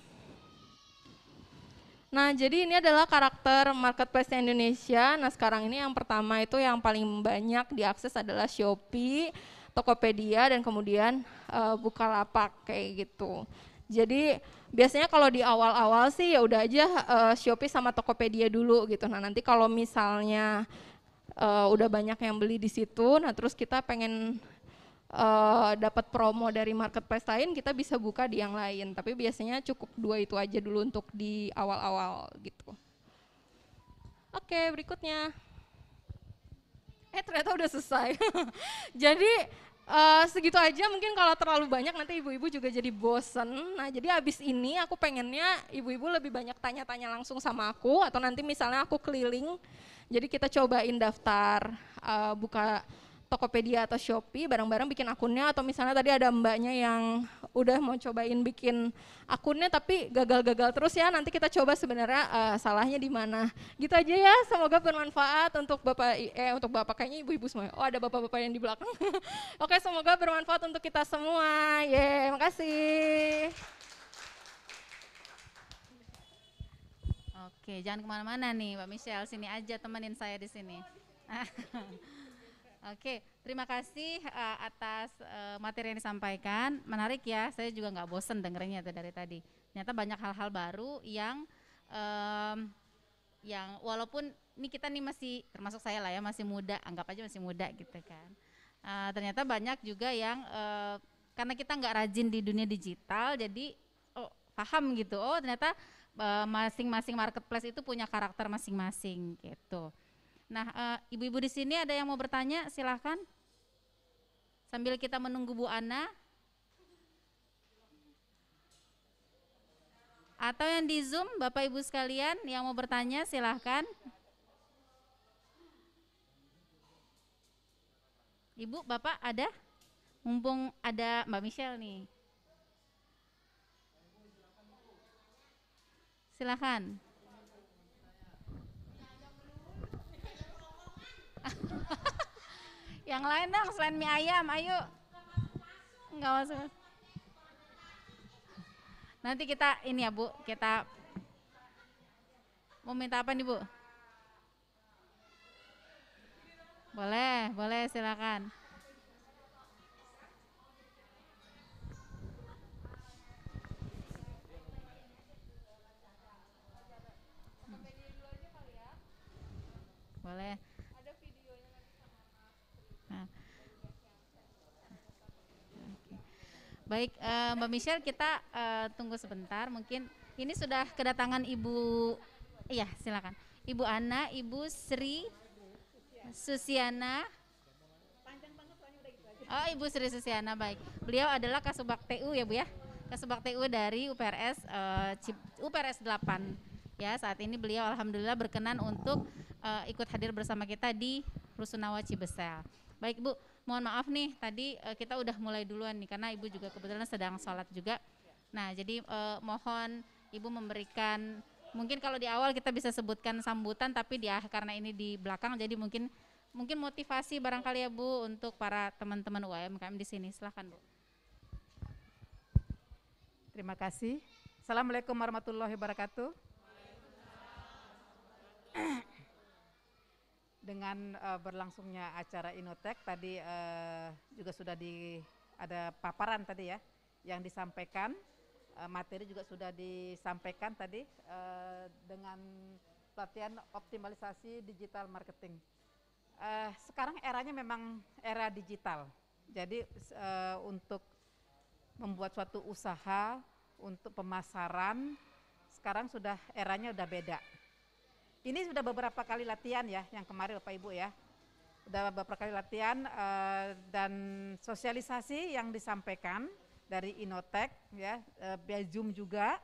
Nah, jadi ini adalah karakter marketplace Indonesia. Nah, sekarang ini yang pertama itu yang paling banyak diakses adalah Shopee Tokopedia dan kemudian uh, Bukalapak kayak gitu. Jadi biasanya kalau di awal-awal sih ya udah aja uh, Shopee sama Tokopedia dulu gitu. Nah, nanti kalau misalnya uh, udah banyak yang beli di situ, nah terus kita pengen uh, dapat promo dari marketplace lain, kita bisa buka di yang lain. Tapi biasanya cukup dua itu aja dulu untuk di awal-awal gitu. Oke, berikutnya. Eh ternyata udah selesai. Jadi uh, segitu aja mungkin kalau terlalu banyak nanti ibu-ibu juga jadi bosen. Nah jadi abis ini aku pengennya ibu-ibu lebih banyak tanya-tanya langsung sama aku atau nanti misalnya aku keliling. Jadi kita cobain daftar uh, buka Tokopedia atau Shopee bareng-bareng bikin akunnya atau misalnya tadi ada mbaknya yang udah mau cobain bikin akunnya tapi gagal-gagal terus ya nanti kita coba sebenarnya uh, salahnya di mana gitu aja ya semoga bermanfaat untuk bapak eh untuk bapak kayaknya ibu-ibu semua oh ada bapak-bapak yang di belakang oke semoga bermanfaat untuk kita semua Ya yeah, makasih Oke, jangan kemana-mana nih, Mbak Michelle. Sini aja temenin saya di sini. Oh, Oke, terima kasih uh, atas uh, materi yang disampaikan. Menarik ya, saya juga nggak bosen dengernya dari tadi. Ternyata banyak hal-hal baru yang um, yang walaupun ini kita nih masih termasuk saya lah ya masih muda, anggap aja masih muda gitu kan. Uh, ternyata banyak juga yang uh, karena kita nggak rajin di dunia digital, jadi oh, paham gitu. Oh ternyata masing-masing uh, masing -masing marketplace itu punya karakter masing-masing gitu. Nah, eh, ibu-ibu di sini ada yang mau bertanya? Silahkan. Sambil kita menunggu Bu Ana. Atau yang di Zoom, Bapak Ibu sekalian yang mau bertanya silahkan. Ibu, Bapak ada? Mumpung ada Mbak Michelle nih. Silahkan. yang lain dong selain mie ayam, ayo. Enggak masuk. Nanti kita ini ya Bu, kita mau minta apa nih Bu? Boleh, boleh silakan. Hmm. Boleh. Baik, uh, Mbak Michelle kita uh, tunggu sebentar. Mungkin ini sudah kedatangan Ibu, iya silakan. Ibu Ana, Ibu Sri Susiana. Oh, Ibu Sri Susiana, baik. Beliau adalah Kasubag TU ya Bu ya? Kasubag TU dari UPRS uh, eh, UPRS 8. Ya, saat ini beliau alhamdulillah berkenan untuk uh, ikut hadir bersama kita di Rusunawa Cibesel. Baik Bu, mohon maaf nih tadi uh, kita udah mulai duluan nih karena ibu juga kebetulan sedang sholat juga. Nah jadi uh, mohon ibu memberikan mungkin kalau di awal kita bisa sebutkan sambutan tapi di ah, karena ini di belakang jadi mungkin mungkin motivasi barangkali ya Bu untuk para teman-teman UMKM di sini silahkan Bu. Terima kasih. Assalamualaikum warahmatullahi wabarakatuh. dengan uh, berlangsungnya acara Inotek tadi uh, juga sudah di ada paparan tadi ya yang disampaikan uh, materi juga sudah disampaikan tadi uh, dengan pelatihan optimalisasi digital marketing. Uh, sekarang eranya memang era digital. Jadi uh, untuk membuat suatu usaha untuk pemasaran sekarang sudah eranya udah beda ini sudah beberapa kali latihan ya, yang kemarin Bapak Ibu ya. Sudah beberapa kali latihan uh, dan sosialisasi yang disampaikan dari Inotech ya, uh, via Zoom juga.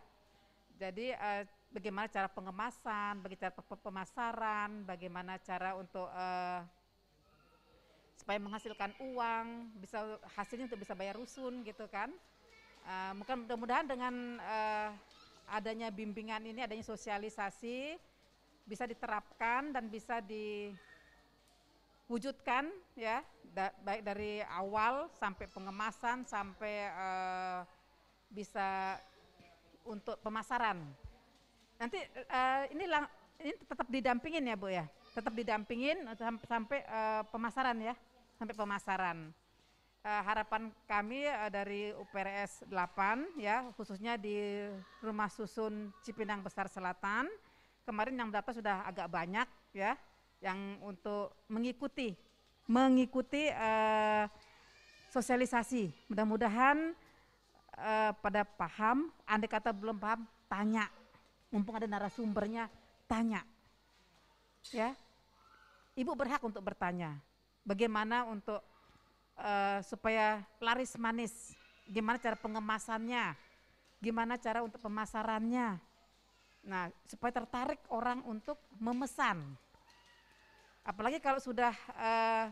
Jadi uh, bagaimana cara pengemasan, bagaimana cara pemasaran, bagaimana cara untuk uh, supaya menghasilkan uang, bisa hasilnya untuk bisa bayar rusun gitu kan. Uh, mudah-mudahan dengan uh, adanya bimbingan ini, adanya sosialisasi, bisa diterapkan dan bisa diwujudkan ya da, baik dari awal sampai pengemasan sampai uh, bisa untuk pemasaran. Nanti uh, ini lang, ini tetap didampingin ya Bu ya. Tetap didampingin sampai, sampai uh, eh, pemasaran ya, sampai pemasaran. Uh, harapan kami uh, dari UPRS 8 ya khususnya di Rumah Susun Cipinang Besar Selatan kemarin yang dapat sudah agak banyak ya yang untuk mengikuti mengikuti uh, sosialisasi. Mudah-mudahan uh, pada paham, andai kata belum paham, tanya. Mumpung ada narasumbernya, tanya. Ya. Ibu berhak untuk bertanya. Bagaimana untuk uh, supaya laris manis? Gimana cara pengemasannya? Gimana cara untuk pemasarannya? Nah, supaya tertarik orang untuk memesan. Apalagi kalau sudah uh,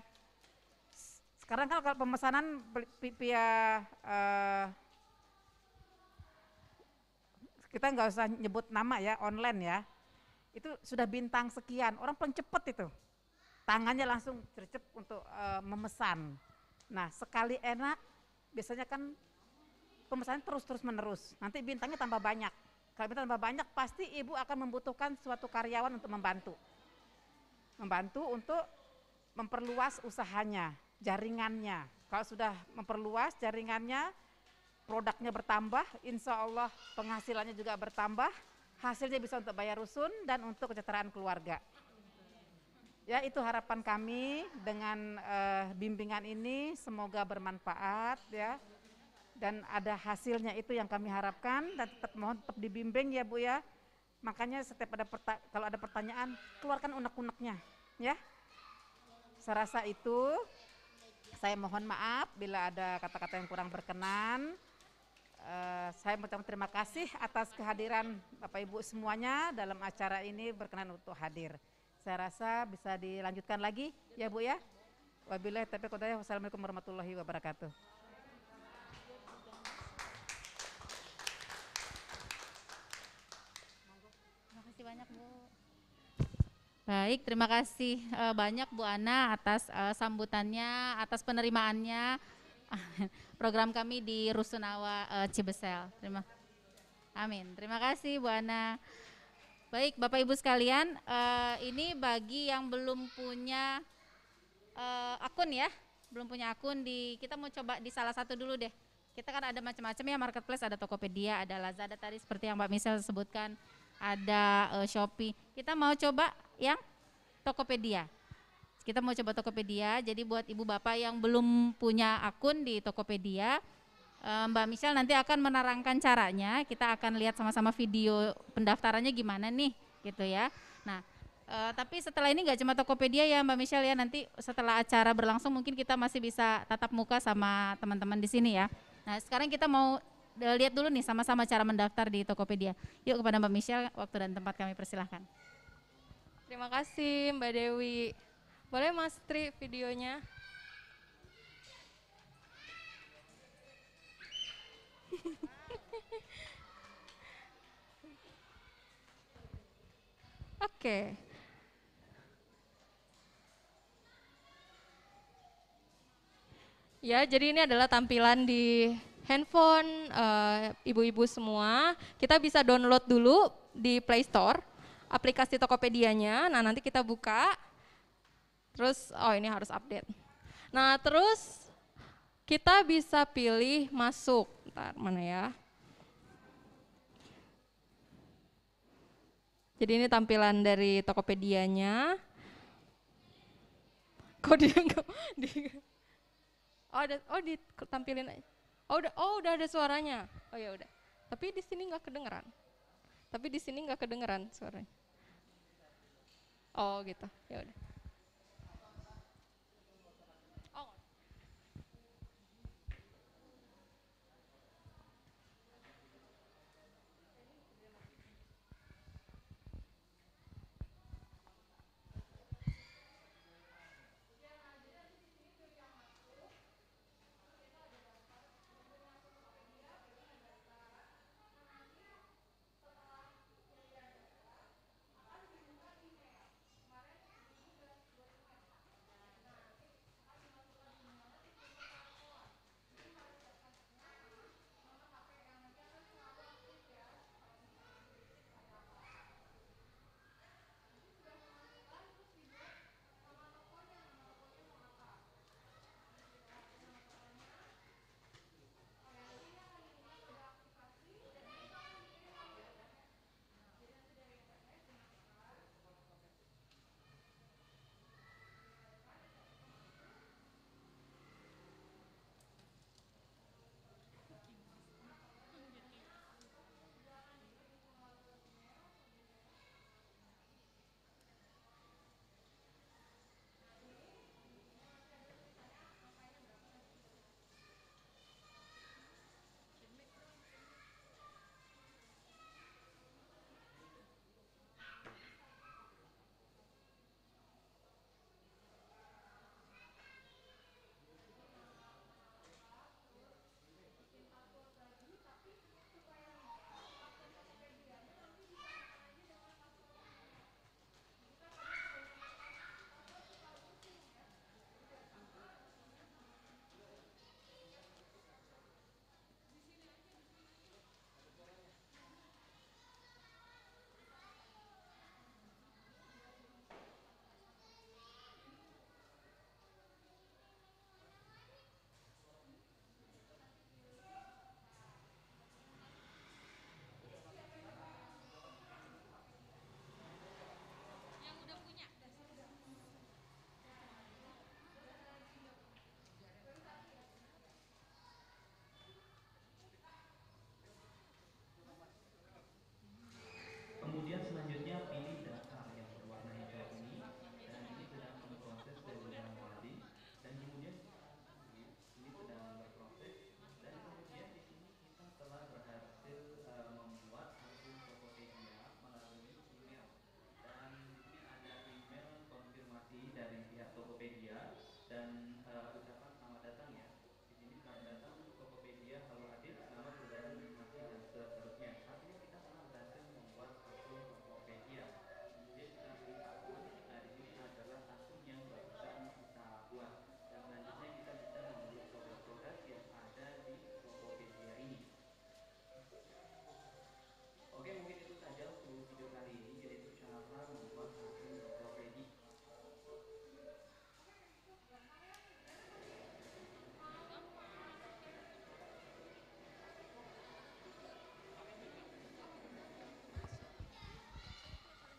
sekarang kan kalau pemesanan via ya, uh, eh, kita nggak usah nyebut nama ya online ya itu sudah bintang sekian orang paling cepet itu tangannya langsung cercep untuk uh, memesan nah sekali enak biasanya kan pemesanan terus terus menerus nanti bintangnya tambah banyak kalau kita tambah banyak, pasti ibu akan membutuhkan suatu karyawan untuk membantu. Membantu untuk memperluas usahanya, jaringannya. Kalau sudah memperluas jaringannya, produknya bertambah, insya Allah penghasilannya juga bertambah, hasilnya bisa untuk bayar rusun dan untuk kesejahteraan keluarga. Ya itu harapan kami dengan uh, bimbingan ini semoga bermanfaat ya dan ada hasilnya itu yang kami harapkan dan tetap mohon tetap dibimbing ya Bu ya. Makanya setiap ada kalau ada pertanyaan keluarkan unek-uneknya ya. Saya rasa itu saya mohon maaf bila ada kata-kata yang kurang berkenan. Uh, saya mengucapkan terima kasih atas kehadiran Bapak Ibu semuanya dalam acara ini berkenan untuk hadir. Saya rasa bisa dilanjutkan lagi ya Bu ya. Wabillahi taufiq Wassalamualaikum warahmatullahi wabarakatuh. banyak Bu. Baik, terima kasih uh, banyak Bu Ana atas uh, sambutannya, atas penerimaannya program kami di Rusunawa uh, Cibesel. Terima Amin. Terima kasih Bu Ana. Baik, Bapak Ibu sekalian, uh, ini bagi yang belum punya uh, akun ya, belum punya akun di kita mau coba di salah satu dulu deh. Kita kan ada macam-macam ya marketplace, ada Tokopedia, ada Lazada tadi seperti yang Mbak michelle sebutkan ada uh, Shopee. Kita mau coba yang Tokopedia. Kita mau coba Tokopedia. Jadi buat ibu bapak yang belum punya akun di Tokopedia, eh, Mbak Michelle nanti akan menerangkan caranya. Kita akan lihat sama-sama video pendaftarannya gimana nih, gitu ya. Nah, uh, tapi setelah ini nggak cuma Tokopedia ya, Mbak Michelle ya. Nanti setelah acara berlangsung mungkin kita masih bisa tatap muka sama teman-teman di sini ya. Nah, sekarang kita mau Eh, lihat dulu nih sama-sama cara mendaftar di Tokopedia. Yuk kepada Mbak Michelle, waktu dan tempat kami persilahkan. Terima kasih Mbak Dewi. Boleh Mas Tri videonya? Oke. Okay. Ya, jadi ini adalah tampilan di handphone eh, ibu-ibu uh, semua, kita bisa download dulu di Play Store aplikasi Tokopedia-nya. Nah, nanti kita buka. Terus oh ini harus update. Nah, terus kita bisa pilih masuk. Bentar, mana ya? Jadi ini tampilan dari Tokopedia-nya. Kok dia enggak? Di, oh, ada, oh ditampilin aja. Oh udah, oh udah ada suaranya. Oh ya udah. Tapi di sini nggak kedengeran. Tapi di sini nggak kedengeran suaranya. Oh gitu. Ya udah.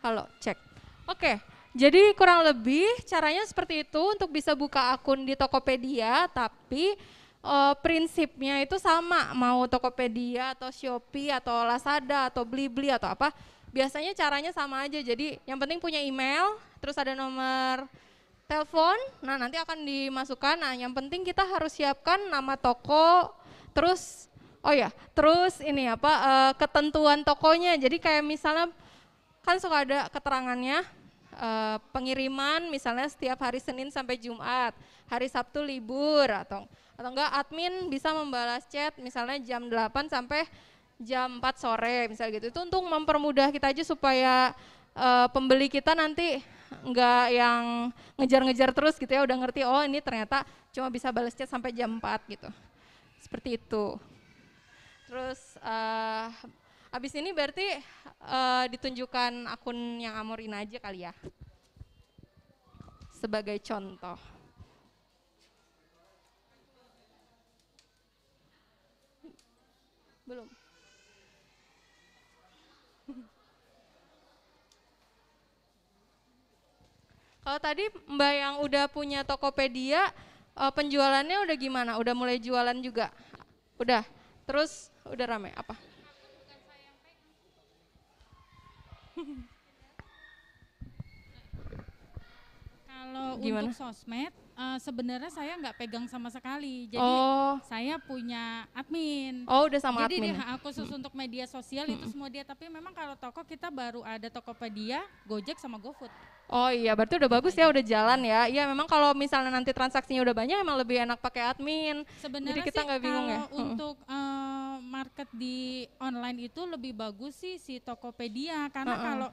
Halo, cek. Oke, jadi kurang lebih caranya seperti itu untuk bisa buka akun di Tokopedia, tapi uh, prinsipnya itu sama mau Tokopedia atau Shopee atau Lazada atau Blibli atau apa. Biasanya caranya sama aja. Jadi yang penting punya email, terus ada nomor telepon. Nah, nanti akan dimasukkan. Nah, yang penting kita harus siapkan nama toko, terus oh ya, terus ini apa uh, ketentuan tokonya. Jadi kayak misalnya kan suka ada keterangannya eh, pengiriman misalnya setiap hari Senin sampai Jumat, hari Sabtu libur atau atau enggak admin bisa membalas chat misalnya jam 8 sampai jam 4 sore misal gitu. Itu untuk mempermudah kita aja supaya uh, pembeli kita nanti enggak yang ngejar-ngejar terus gitu ya, udah ngerti oh ini ternyata cuma bisa balas chat sampai jam 4 gitu. Seperti itu. Terus uh, Abis ini berarti uh, ditunjukkan akun yang Amorin aja kali ya. Sebagai contoh. Belum. Kalau tadi Mbak yang udah punya Tokopedia, eh, penjualannya udah gimana? Udah mulai jualan juga? Udah. Terus udah rame apa? Kalau untuk sosmed, uh, sebenarnya saya nggak pegang sama sekali. Jadi oh. saya punya admin. Oh, udah sama Jadi admin. Jadi ya? aku khusus hmm. untuk media sosial hmm. itu semua dia. Tapi memang kalau toko kita baru ada Tokopedia, Gojek sama GoFood. Oh iya, berarti udah bagus ya, udah jalan ya. Iya, memang kalau misalnya nanti transaksinya udah banyak, emang lebih enak pakai admin. Sebenarnya Jadi kita nggak bingung ya. Untuk uh, market di online itu lebih bagus sih si Tokopedia karena uh -uh. kalau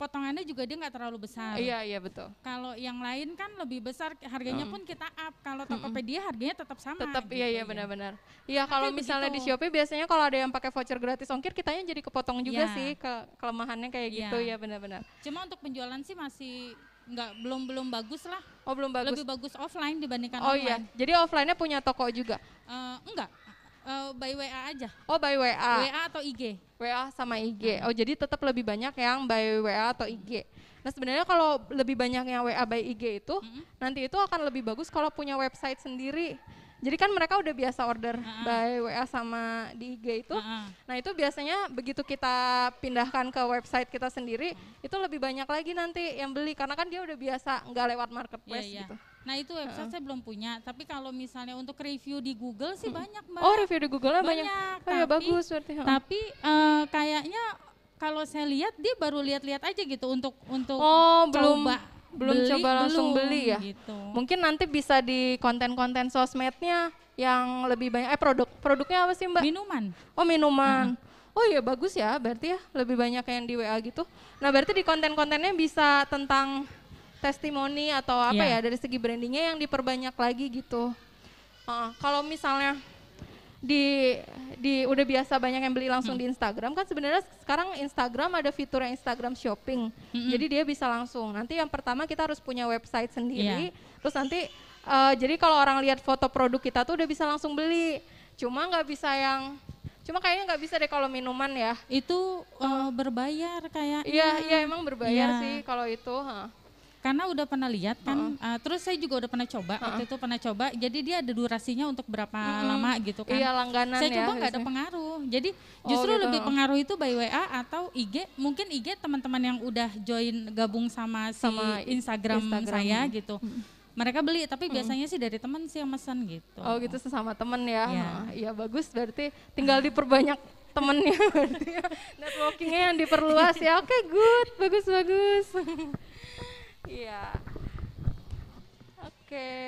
potongannya juga dia nggak terlalu besar. Iya iya betul. Kalau yang lain kan lebih besar harganya mm. pun kita up. Kalau Tokopedia mm -mm. harganya tetap sama. Tetap iya, gitu, iya iya benar-benar. Iya kalau misalnya begitu. di Shopee biasanya kalau ada yang pakai voucher gratis ongkir kitanya jadi kepotong juga ya. sih ke kelemahannya kayak gitu ya benar-benar. Cuma untuk penjualan sih masih nggak belum belum bagus lah. Oh belum bagus. Lebih bagus offline dibandingkan oh, iya. online. Oh iya. Jadi offline-nya punya toko juga? Uh, enggak. Uh, by WA aja. Oh, by WA. WA atau IG? WA sama IG. Hmm. Oh, jadi tetap lebih banyak yang by WA atau IG. Nah, sebenarnya kalau lebih banyak yang WA by IG itu, -hmm. nanti itu akan lebih bagus kalau punya website sendiri. Jadi kan mereka udah biasa order uh hmm. -huh. by WA sama di IG itu. Uh Nah itu biasanya begitu kita pindahkan ke website kita sendiri, uh itu lebih banyak lagi nanti yang beli karena kan dia udah biasa nggak lewat marketplace yeah, yeah. gitu. Nah itu website uh. saya belum punya, tapi kalau misalnya untuk review di Google sih hmm. banyak mbak. Oh review di Google banyak. banyak. Oh iya, tapi, ya bagus berarti. Tapi uh, kayaknya kalau saya lihat dia baru lihat-lihat aja gitu untuk untuk oh, belum coba belum beli, coba langsung belum, beli ya. Gitu. Mungkin nanti bisa di konten-konten sosmednya yang lebih banyak. Eh produk produknya apa sih mbak? Minuman. Oh minuman. -huh. Oh iya bagus ya, berarti ya lebih banyak yang di WA gitu. Nah berarti di konten-kontennya bisa tentang testimoni atau apa yeah. ya dari segi brandingnya yang diperbanyak lagi gitu. Uh, kalau misalnya di di udah biasa banyak yang beli langsung hmm. di Instagram kan sebenarnya sekarang Instagram ada fitur yang Instagram Shopping hmm. jadi dia bisa langsung nanti yang pertama kita harus punya website sendiri yeah. terus nanti uh, jadi kalau orang lihat foto produk kita tuh udah bisa langsung beli cuma nggak bisa yang cuma kayaknya nggak bisa deh kalau minuman ya itu uh, berbayar kayak iya iya emang berbayar yeah. sih kalau itu huh karena udah pernah lihat kan uh -uh. Uh, terus saya juga udah pernah coba uh -uh. waktu itu pernah coba jadi dia ada durasinya untuk berapa uh -uh. lama gitu kan iya langganan saya ya coba nggak ada pengaruh jadi oh, justru gitu. lebih pengaruh itu by WA atau IG mungkin IG teman-teman yang udah join gabung sama si sama Instagram, Instagram saya gitu mereka beli tapi hmm. biasanya sih dari teman sih yang mesen gitu oh gitu sesama teman ya iya yeah. Iya, bagus berarti tinggal diperbanyak temennya berarti ya, networkingnya yang diperluas ya oke okay, good bagus bagus Iya. Oke.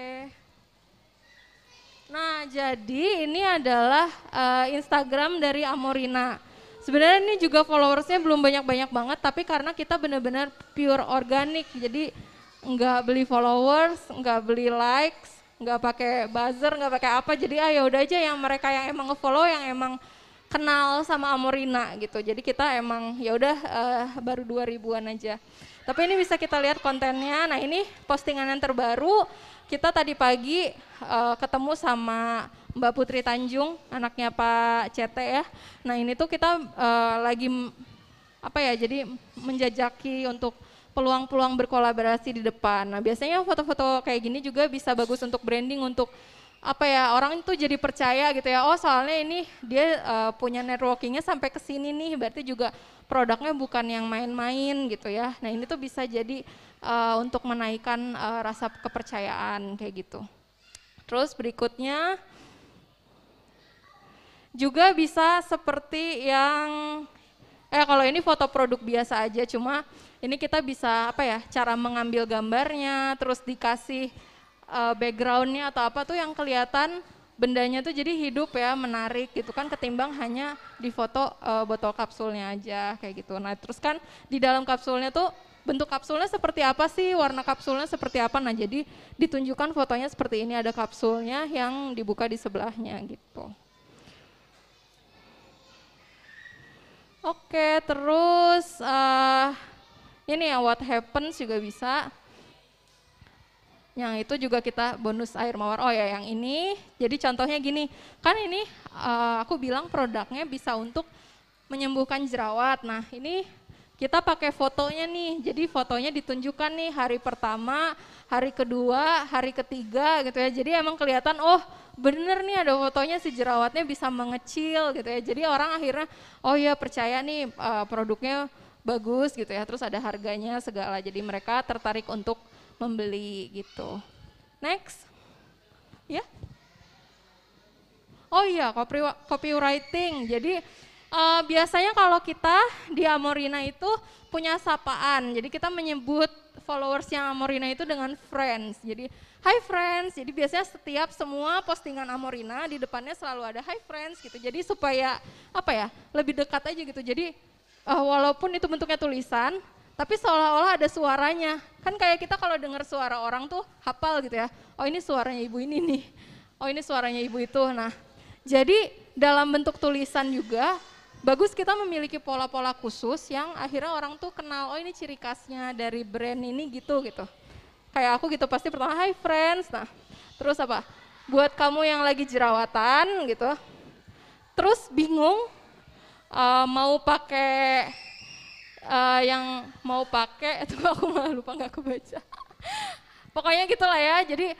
Nah, jadi ini adalah uh, Instagram dari Amorina. Sebenarnya ini juga followersnya belum banyak-banyak banget, tapi karena kita benar-benar pure organik, jadi nggak beli followers, nggak beli likes, nggak pakai buzzer, nggak pakai apa. Jadi ayo ah, ya udah aja yang mereka yang emang ngefollow, yang emang kenal sama Amorina gitu. Jadi kita emang ya udah uh, baru dua ribuan aja. Tapi ini bisa kita lihat kontennya. Nah ini postingan yang terbaru. Kita tadi pagi uh, ketemu sama Mbak Putri Tanjung, anaknya Pak CT ya. Nah ini tuh kita uh, lagi apa ya? Jadi menjajaki untuk peluang-peluang berkolaborasi di depan. Nah biasanya foto-foto kayak gini juga bisa bagus untuk branding untuk apa ya orang itu jadi percaya gitu ya oh soalnya ini dia uh, punya networkingnya sampai ke sini nih berarti juga produknya bukan yang main-main gitu ya nah ini tuh bisa jadi uh, untuk menaikkan uh, rasa kepercayaan kayak gitu terus berikutnya juga bisa seperti yang eh kalau ini foto produk biasa aja cuma ini kita bisa apa ya cara mengambil gambarnya terus dikasih uh, backgroundnya atau apa tuh yang kelihatan bendanya tuh jadi hidup ya menarik gitu kan ketimbang hanya di foto uh, botol kapsulnya aja kayak gitu nah terus kan di dalam kapsulnya tuh bentuk kapsulnya seperti apa sih, warna kapsulnya seperti apa. Nah, jadi ditunjukkan fotonya seperti ini, ada kapsulnya yang dibuka di sebelahnya gitu. Oke, terus uh, ini ya what happens juga bisa. Yang itu juga kita bonus air mawar. Oh ya, yang ini. Jadi contohnya gini, kan ini uh, aku bilang produknya bisa untuk menyembuhkan jerawat. Nah, ini kita pakai fotonya nih. Jadi fotonya ditunjukkan nih hari pertama, hari kedua, hari ketiga gitu ya. Jadi emang kelihatan oh bener nih ada fotonya si jerawatnya bisa mengecil gitu ya. Jadi orang akhirnya oh ya percaya nih uh, produknya bagus gitu ya. Terus ada harganya segala. Jadi mereka tertarik untuk membeli gitu. Next. Ya. Yeah. Oh iya, copy, copywriting. Jadi uh, biasanya kalau kita di Amorina itu punya sapaan. Jadi kita menyebut followers yang Amorina itu dengan friends. Jadi hi friends. Jadi biasanya setiap semua postingan Amorina di depannya selalu ada hi friends gitu. Jadi supaya apa ya? lebih dekat aja gitu. Jadi uh, walaupun itu bentuknya tulisan, tapi seolah-olah ada suaranya. Kan kayak kita kalau dengar suara orang tuh hafal gitu ya. Oh ini suaranya ibu ini nih. Oh ini suaranya ibu itu. Nah, jadi dalam bentuk tulisan juga bagus kita memiliki pola-pola khusus yang akhirnya orang tuh kenal oh ini ciri khasnya dari brand ini gitu gitu kayak aku gitu pasti pertama hi friends nah terus apa buat kamu yang lagi jerawatan gitu terus bingung uh, mau pakai uh, yang mau pakai itu aku malah lupa nggak kebaca. Pokoknya gitulah ya. Jadi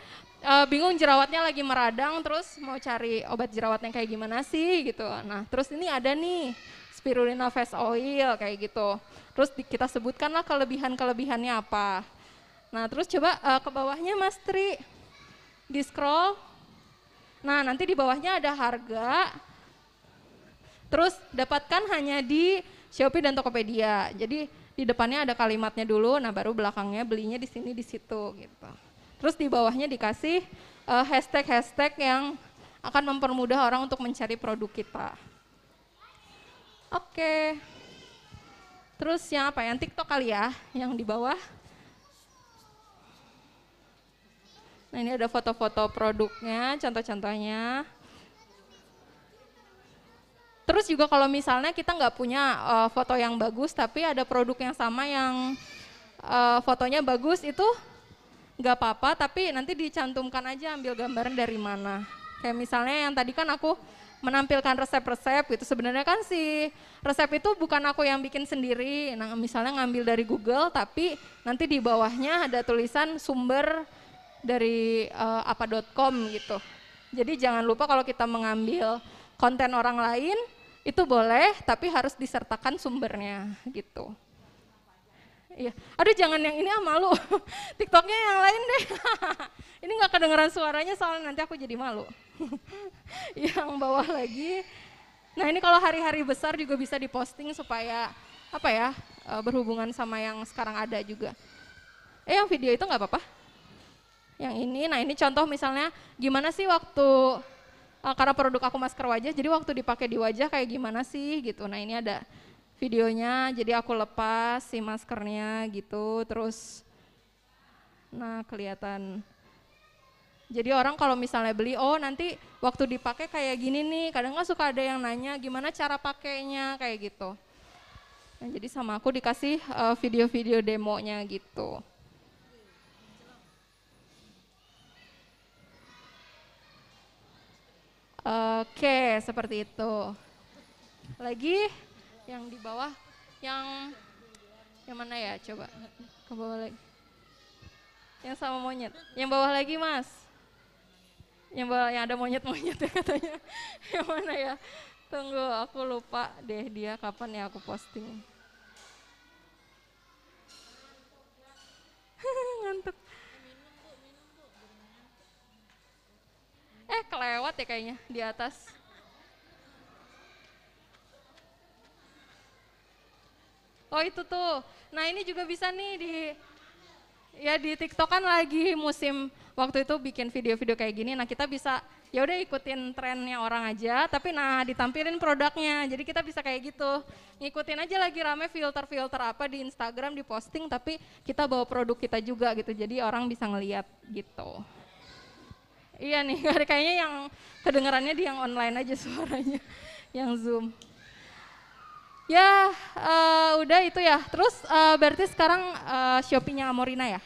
uh, bingung jerawatnya lagi meradang terus mau cari obat jerawatnya kayak gimana sih gitu. Nah, terus ini ada nih spirulina face oil kayak gitu. Terus di, kita sebutkanlah kelebihan-kelebihannya apa. Nah, terus coba uh, ke bawahnya Mas Tri. Di scroll. Nah, nanti di bawahnya ada harga. Terus dapatkan hanya di Shopee dan Tokopedia. Jadi di depannya ada kalimatnya dulu, nah baru belakangnya belinya di sini di situ gitu. Terus di bawahnya dikasih uh, eh, hashtag-hashtag yang akan mempermudah orang untuk mencari produk kita. Oke. Okay. Terus yang apa? Ya? Yang TikTok kali ya, yang di bawah. Nah ini ada foto-foto produknya, contoh-contohnya. Terus juga kalau misalnya kita nggak punya uh, foto yang bagus, tapi ada produk yang sama yang uh, fotonya bagus itu nggak apa-apa, tapi nanti dicantumkan aja ambil gambaran dari mana. Kayak misalnya yang tadi kan aku menampilkan resep-resep gitu. Sebenarnya kan si resep itu bukan aku yang bikin sendiri. Nah, misalnya ngambil dari Google, tapi nanti di bawahnya ada tulisan sumber dari uh, eh, apa.com gitu. Jadi jangan lupa kalau kita mengambil konten orang lain, itu boleh tapi harus disertakan sumbernya gitu. Iya, aduh jangan yang ini ah malu. TikToknya yang lain deh. ini nggak kedengeran suaranya soalnya nanti aku jadi malu. yang bawah lagi. Nah ini kalau hari-hari besar juga bisa diposting supaya apa ya eh, berhubungan sama yang sekarang ada juga. Eh yang video itu nggak apa-apa? Yang ini, nah ini contoh misalnya gimana sih waktu uh, karena produk aku masker wajah jadi waktu dipakai di wajah kayak gimana sih gitu nah ini ada videonya jadi aku lepas si maskernya gitu terus nah kelihatan jadi orang kalau misalnya beli oh nanti waktu dipakai kayak gini nih kadang nggak suka ada yang nanya gimana cara pakainya kayak gitu nah, jadi sama aku dikasih eh, video-video uh, video demonya gitu Oke, seperti itu. Lagi yang di bawah, yang yang mana ya? Coba ke bawah lagi. Yang sama monyet. Yang bawah lagi, Mas. Yang bawah yang ada monyet-monyet ya katanya. yang mana ya? Tunggu, aku lupa deh dia kapan ya aku posting. Ngantuk. Eh, kelewat ya kayaknya di atas. Oh itu tuh. Nah ini juga bisa nih di ya di TikTok kan lagi musim waktu itu bikin video-video kayak gini. Nah kita bisa ya udah ikutin trennya orang aja, tapi nah ditampilin produknya. Jadi kita bisa kayak gitu. Ngikutin aja lagi rame filter-filter apa di Instagram di posting tapi kita bawa produk kita juga gitu. Jadi orang bisa ngeliat gitu. Iya nih, kayaknya yang kedengarannya di yang online aja suaranya, yang Zoom. Ya, uh, udah itu ya. Terus uh, berarti sekarang uh, Shopee-nya Amorina ya?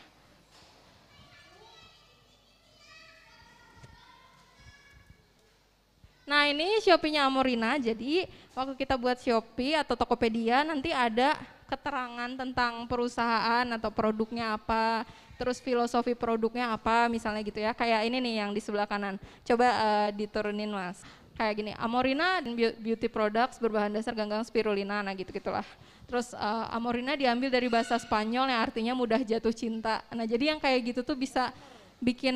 Nah ini Shopee-nya Amorina, jadi waktu kita buat Shopee atau Tokopedia nanti ada keterangan tentang perusahaan atau produknya apa, terus filosofi produknya apa misalnya gitu ya. Kayak ini nih yang di sebelah kanan. Coba uh, diturunin Mas. Kayak gini, Amorina dan beauty products berbahan dasar ganggang spirulina, nah gitu-gitulah. Terus uh, Amorina diambil dari bahasa Spanyol yang artinya mudah jatuh cinta. Nah jadi yang kayak gitu tuh bisa bikin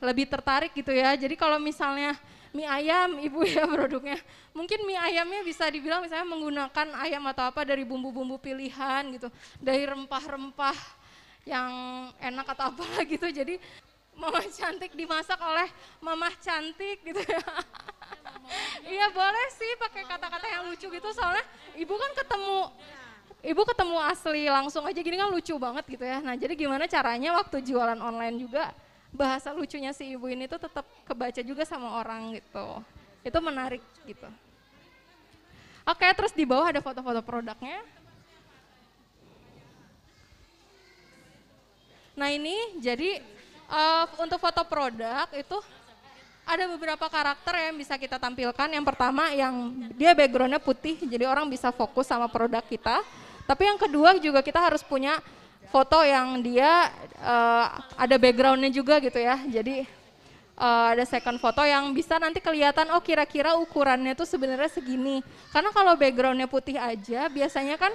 lebih tertarik gitu ya. Jadi kalau misalnya mie ayam ibu ya produknya. Mungkin mie ayamnya bisa dibilang misalnya menggunakan ayam atau apa dari bumbu-bumbu pilihan gitu, dari rempah-rempah yang enak atau apa gitu. Jadi mama cantik dimasak oleh mama cantik gitu ya. Iya boleh sih pakai kata-kata yang lucu gitu soalnya ibu kan ketemu ibu ketemu asli langsung aja gini kan lucu banget gitu ya. Nah jadi gimana caranya waktu jualan online juga bahasa lucunya si ibu ini tuh tetap kebaca juga sama orang gitu. Itu menarik gitu. Oke, terus di bawah ada foto-foto produknya. Nah ini jadi uh, untuk foto produk itu ada beberapa karakter yang bisa kita tampilkan. Yang pertama yang dia backgroundnya putih, jadi orang bisa fokus sama produk kita. Tapi yang kedua juga kita harus punya foto yang dia uh, ada backgroundnya juga gitu ya. Jadi uh, ada second foto yang bisa nanti kelihatan oh kira-kira ukurannya tuh sebenarnya segini. Karena kalau backgroundnya putih aja biasanya kan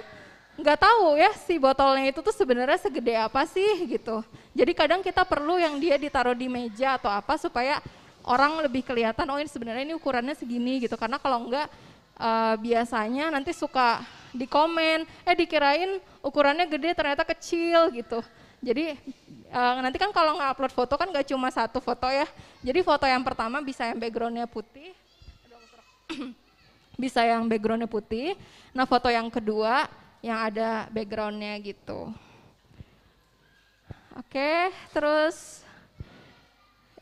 nggak tahu ya si botolnya itu tuh sebenarnya segede apa sih gitu. Jadi kadang kita perlu yang dia ditaruh di meja atau apa supaya orang lebih kelihatan oh ini sebenarnya ini ukurannya segini gitu. Karena kalau enggak uh, eh, biasanya nanti suka di komen, eh dikirain ukurannya gede ternyata kecil gitu. Jadi uh, nanti kan kalau nggak upload foto kan nggak cuma satu foto ya. Jadi foto yang pertama bisa yang backgroundnya putih, bisa yang backgroundnya putih. Nah foto yang kedua yang ada backgroundnya gitu. Oke, terus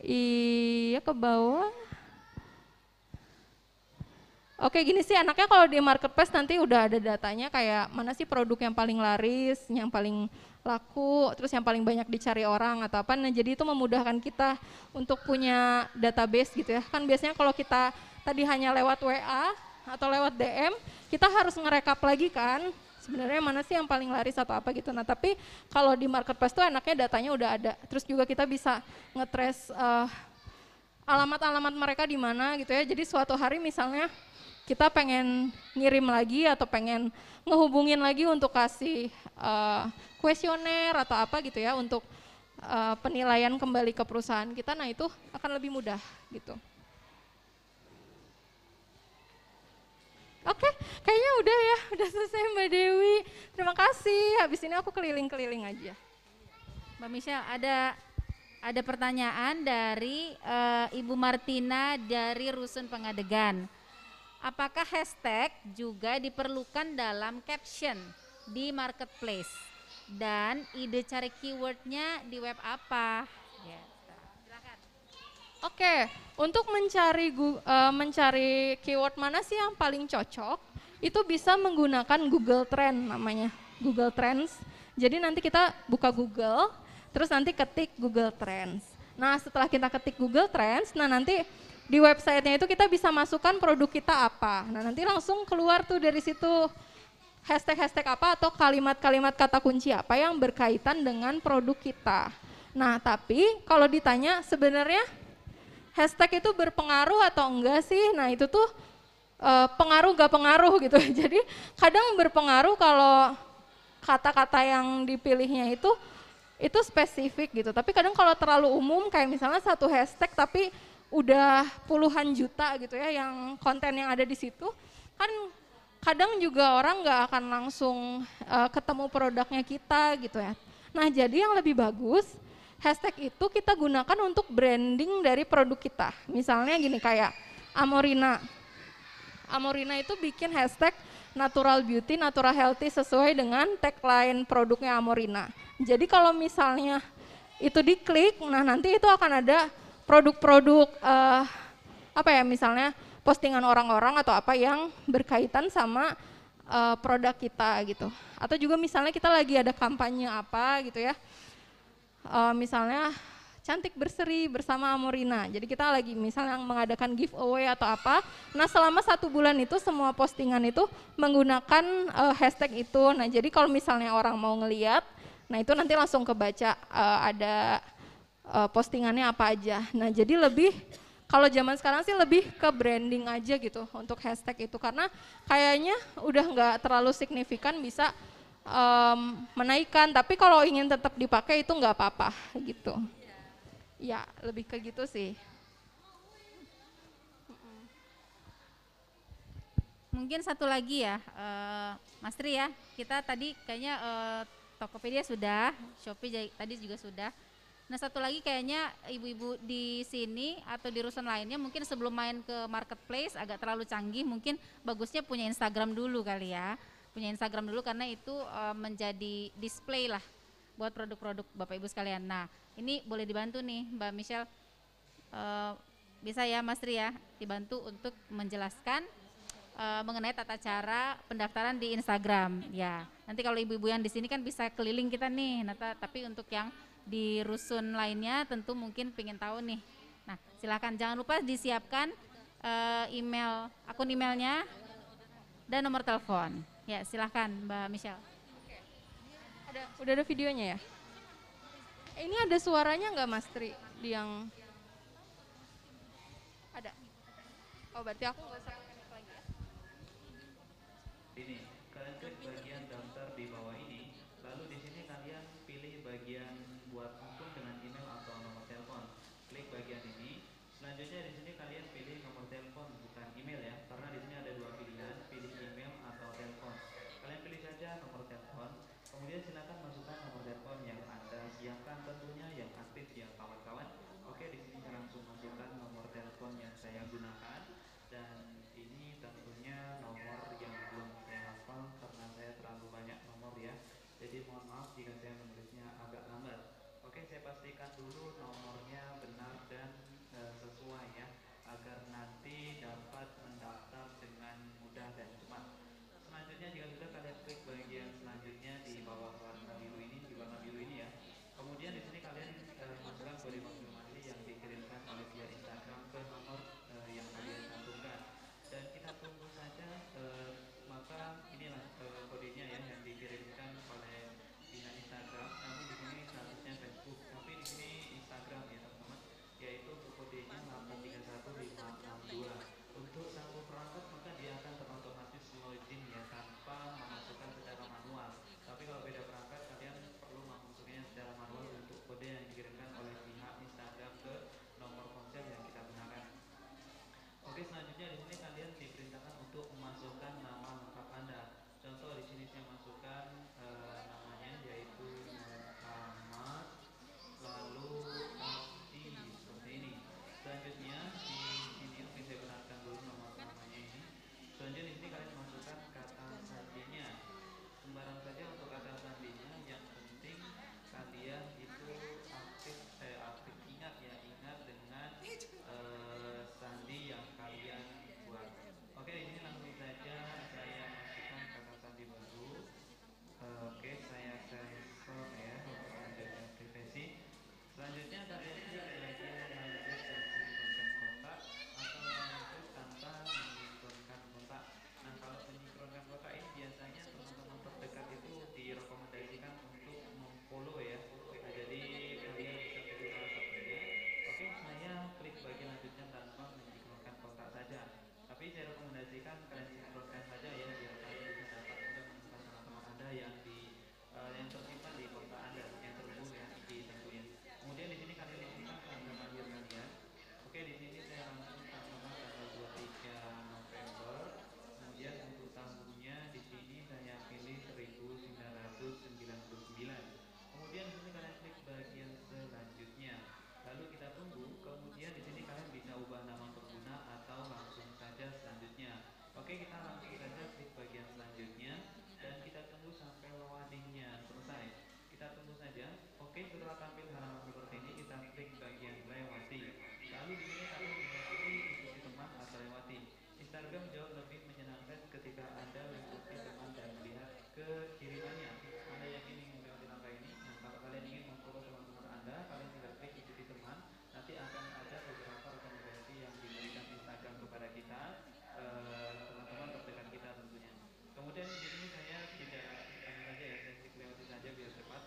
iya ke bawah. Oke gini sih anaknya kalau di marketplace nanti udah ada datanya kayak mana sih produk yang paling laris, yang paling laku, terus yang paling banyak dicari orang atau apa. Nah jadi itu memudahkan kita untuk punya database gitu ya. Kan biasanya kalau kita tadi hanya lewat WA atau lewat DM, kita harus ngerekap lagi kan sebenarnya mana sih yang paling laris atau apa gitu. Nah tapi kalau di marketplace tuh anaknya datanya udah ada. Terus juga kita bisa ngetrace uh, alamat-alamat mereka di mana gitu ya. Jadi suatu hari misalnya kita pengen ngirim lagi atau pengen ngehubungin lagi untuk kasih eh, kuesioner uh, atau apa gitu ya untuk uh, penilaian kembali ke perusahaan kita, nah itu akan lebih mudah gitu. Oke, okay, kayaknya udah ya, udah selesai Mbak Dewi. Terima kasih. Habis ini aku keliling-keliling aja. Mbak Michelle, ada ada pertanyaan dari uh, Ibu Martina dari Rusun Pengadegan. Apakah hashtag juga diperlukan dalam caption di marketplace? Dan ide cari keywordnya di web apa? Ya, Oke, untuk mencari e, mencari keyword mana sih yang paling cocok? Itu bisa menggunakan Google Trend namanya, Google Trends. Jadi nanti kita buka Google, terus nanti ketik Google Trends. Nah, setelah kita ketik Google Trends, nah nanti di websitenya itu kita bisa masukkan produk kita apa. Nah nanti langsung keluar tuh dari situ hashtag-hashtag apa atau kalimat-kalimat kata kunci apa yang berkaitan dengan produk kita. Nah tapi kalau ditanya sebenarnya hashtag itu berpengaruh atau enggak sih? Nah itu tuh uh, pengaruh gak pengaruh gitu. Jadi kadang berpengaruh kalau kata-kata yang dipilihnya itu itu spesifik gitu. Tapi kadang kalau terlalu umum kayak misalnya satu hashtag tapi udah puluhan juta gitu ya yang konten yang ada di situ kan kadang juga orang nggak akan langsung uh, ketemu produknya kita gitu ya nah jadi yang lebih bagus hashtag itu kita gunakan untuk branding dari produk kita misalnya gini kayak Amorina Amorina itu bikin hashtag natural beauty natural healthy sesuai dengan tagline produknya Amorina jadi kalau misalnya itu diklik nah nanti itu akan ada produk-produk uh, apa ya misalnya postingan orang-orang atau apa yang berkaitan sama uh, produk kita gitu. Atau juga misalnya kita lagi ada kampanye apa gitu ya. Uh, misalnya cantik berseri bersama Amorina. Jadi kita lagi misalnya mengadakan giveaway atau apa. Nah selama satu bulan itu semua postingan itu menggunakan uh, hashtag itu. Nah jadi kalau misalnya orang mau ngeliat, nah itu nanti langsung kebaca uh, ada uh, postingannya apa aja. Nah, jadi lebih kalau zaman sekarang sih lebih ke branding aja gitu untuk hashtag itu karena kayaknya udah nggak terlalu signifikan bisa um, menaikkan. Tapi kalau ingin tetap dipakai itu nggak apa-apa gitu. Ya, lebih ke gitu sih. Mungkin satu lagi ya, uh, Mas Tri ya, kita tadi kayaknya uh, Tokopedia sudah, Shopee tadi juga sudah. Nah satu lagi kayaknya ibu-ibu di sini atau di rusun lainnya mungkin sebelum main ke marketplace agak terlalu canggih mungkin bagusnya punya Instagram dulu kali ya. Punya Instagram dulu karena itu eh, menjadi display lah buat produk-produk Bapak Ibu sekalian. Nah ini boleh dibantu nih Mbak Michelle. Uh, bisa ya Mas Ria ya, dibantu untuk menjelaskan eh, mengenai tata cara pendaftaran di Instagram ya. Nanti kalau ibu-ibu yang di sini kan bisa keliling kita nih, Nata, tapi untuk yang di rusun lainnya tentu mungkin pengen tahu nih. Nah, silahkan jangan lupa disiapkan uh, email akun emailnya dan nomor telepon. Ya, silahkan Mbak Michelle. Oke. Ada, udah ada videonya ya? Eh, ini ada suaranya nggak Mas Tri? Yang ada. Oh, berarti aku nggak pastikan dulu nomor kirimannya Anda yang ingin mengganti langkah ini nah, kalau kalian ingin memfollow teman-teman Anda kalian tinggal klik ikuti teman nanti akan ada beberapa rekomendasi yang diberikan Instagram kepada kita eh, teman-teman eh, terdekat kita tentunya kemudian di sini saya tidak ini saja ya saya klik lewati saja biar cepat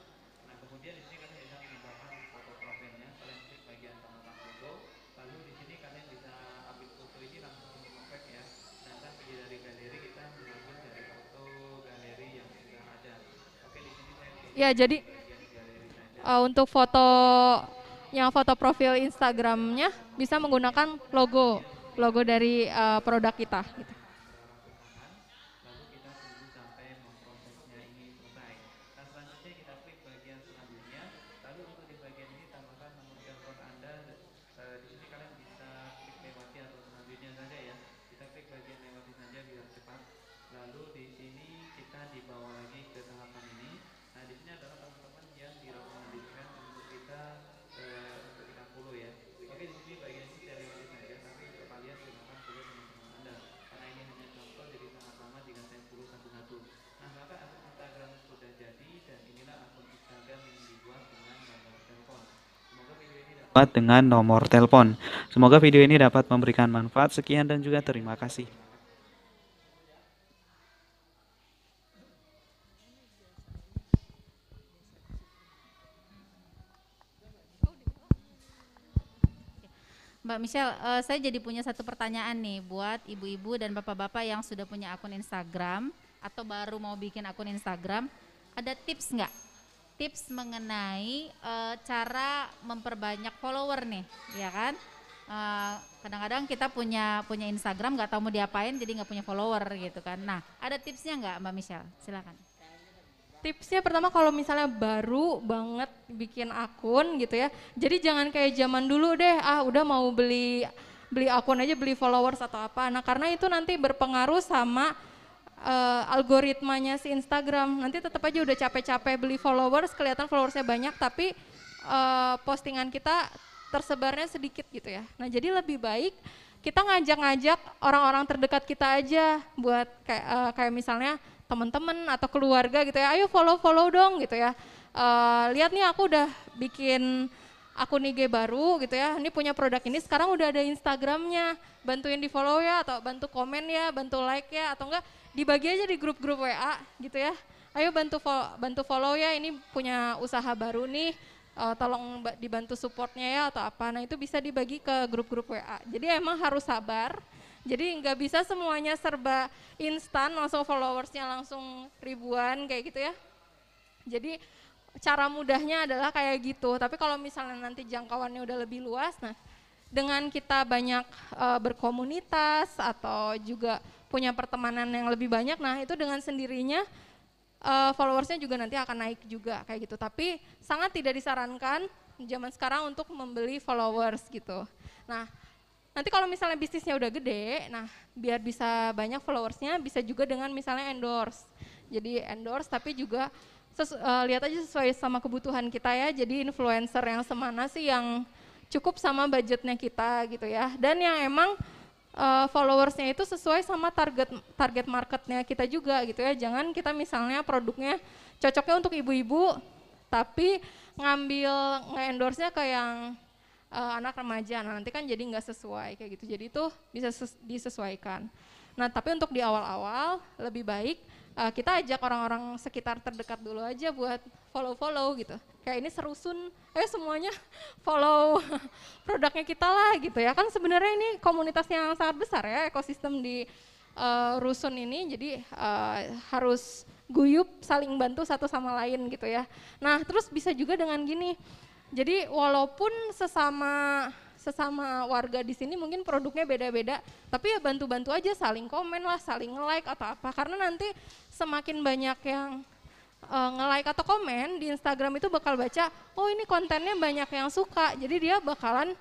nah kemudian di sini kalian bisa menambahkan foto profilnya kalian klik bagian tambahkan foto lalu di sini kalian bisa upload foto ini langsung ke ya dan kan dari galeri Ya, jadi uh, untuk foto yang foto profil Instagramnya bisa menggunakan logo logo dari uh, produk kita. Gitu. dapat dengan nomor telepon. Semoga video ini dapat memberikan manfaat. Sekian dan juga terima kasih. Mbak Michelle, uh, saya jadi punya satu pertanyaan nih buat ibu-ibu dan bapak-bapak yang sudah punya akun Instagram atau baru mau bikin akun Instagram, ada tips nggak tips mengenai uh, cara memperbanyak follower nih, ya kan? Eh, kadang-kadang uh, kita punya punya Instagram nggak tahu mau diapain jadi nggak punya follower gitu kan. Nah, ada tipsnya nggak Mbak Michelle? Silakan. Tipsnya pertama kalau misalnya baru banget bikin akun gitu ya. Jadi jangan kayak zaman dulu deh, ah udah mau beli beli akun aja beli followers atau apa. Nah, karena itu nanti berpengaruh sama uh, algoritmanya si Instagram. Nanti tetap aja udah capek-capek beli followers, kelihatan followersnya banyak, tapi uh, postingan kita tersebarnya sedikit gitu ya. Nah jadi lebih baik kita ngajak-ngajak orang-orang terdekat kita aja buat kayak, uh, kayak misalnya teman-teman atau keluarga gitu ya, ayo follow-follow dong gitu ya. Uh, lihat nih aku udah bikin akun IG baru gitu ya, ini punya produk ini sekarang udah ada Instagramnya, bantuin di follow ya atau bantu komen ya, bantu like ya atau enggak dibagi aja di grup-grup WA gitu ya. Ayo bantu follow, bantu follow ya, ini punya usaha baru nih, uh, tolong dibantu supportnya ya atau apa. Nah itu bisa dibagi ke grup-grup WA. Jadi emang harus sabar, jadi nggak bisa semuanya serba instan, langsung followersnya langsung ribuan kayak gitu ya. Jadi cara mudahnya adalah kayak gitu. Tapi kalau misalnya nanti jangkauannya udah lebih luas, nah dengan kita banyak uh, berkomunitas atau juga punya pertemanan yang lebih banyak nah itu dengan sendirinya uh, followersnya juga nanti akan naik juga kayak gitu tapi sangat tidak disarankan zaman sekarang untuk membeli followers gitu nah nanti kalau misalnya bisnisnya udah gede nah biar bisa banyak followersnya bisa juga dengan misalnya endorse jadi endorse tapi juga sesu, uh, lihat aja sesuai sama kebutuhan kita ya jadi influencer yang semana sih yang cukup sama budgetnya kita gitu ya dan yang emang uh, followersnya itu sesuai sama target target marketnya kita juga gitu ya. Jangan kita misalnya produknya cocoknya untuk ibu-ibu, tapi ngambil nge nya ke yang uh, anak remaja. Nah, nanti kan jadi nggak sesuai kayak gitu. Jadi itu bisa disesuaikan. Nah, tapi untuk di awal-awal lebih baik uh, kita ajak orang-orang sekitar terdekat dulu aja buat follow-follow gitu. Kayak ini serusun, eh semuanya follow produknya kita lah gitu ya. Kan sebenarnya ini komunitas yang sangat besar ya, ekosistem di uh, rusun ini jadi uh, harus guyup saling bantu satu sama lain gitu ya. Nah, terus bisa juga dengan gini. Jadi walaupun sesama sesama warga di sini mungkin produknya beda-beda, tapi ya bantu-bantu aja saling komen lah, saling like atau apa. Karena nanti semakin banyak yang uh, nge-like atau komen di Instagram itu bakal baca, oh ini kontennya banyak yang suka, jadi dia bakalan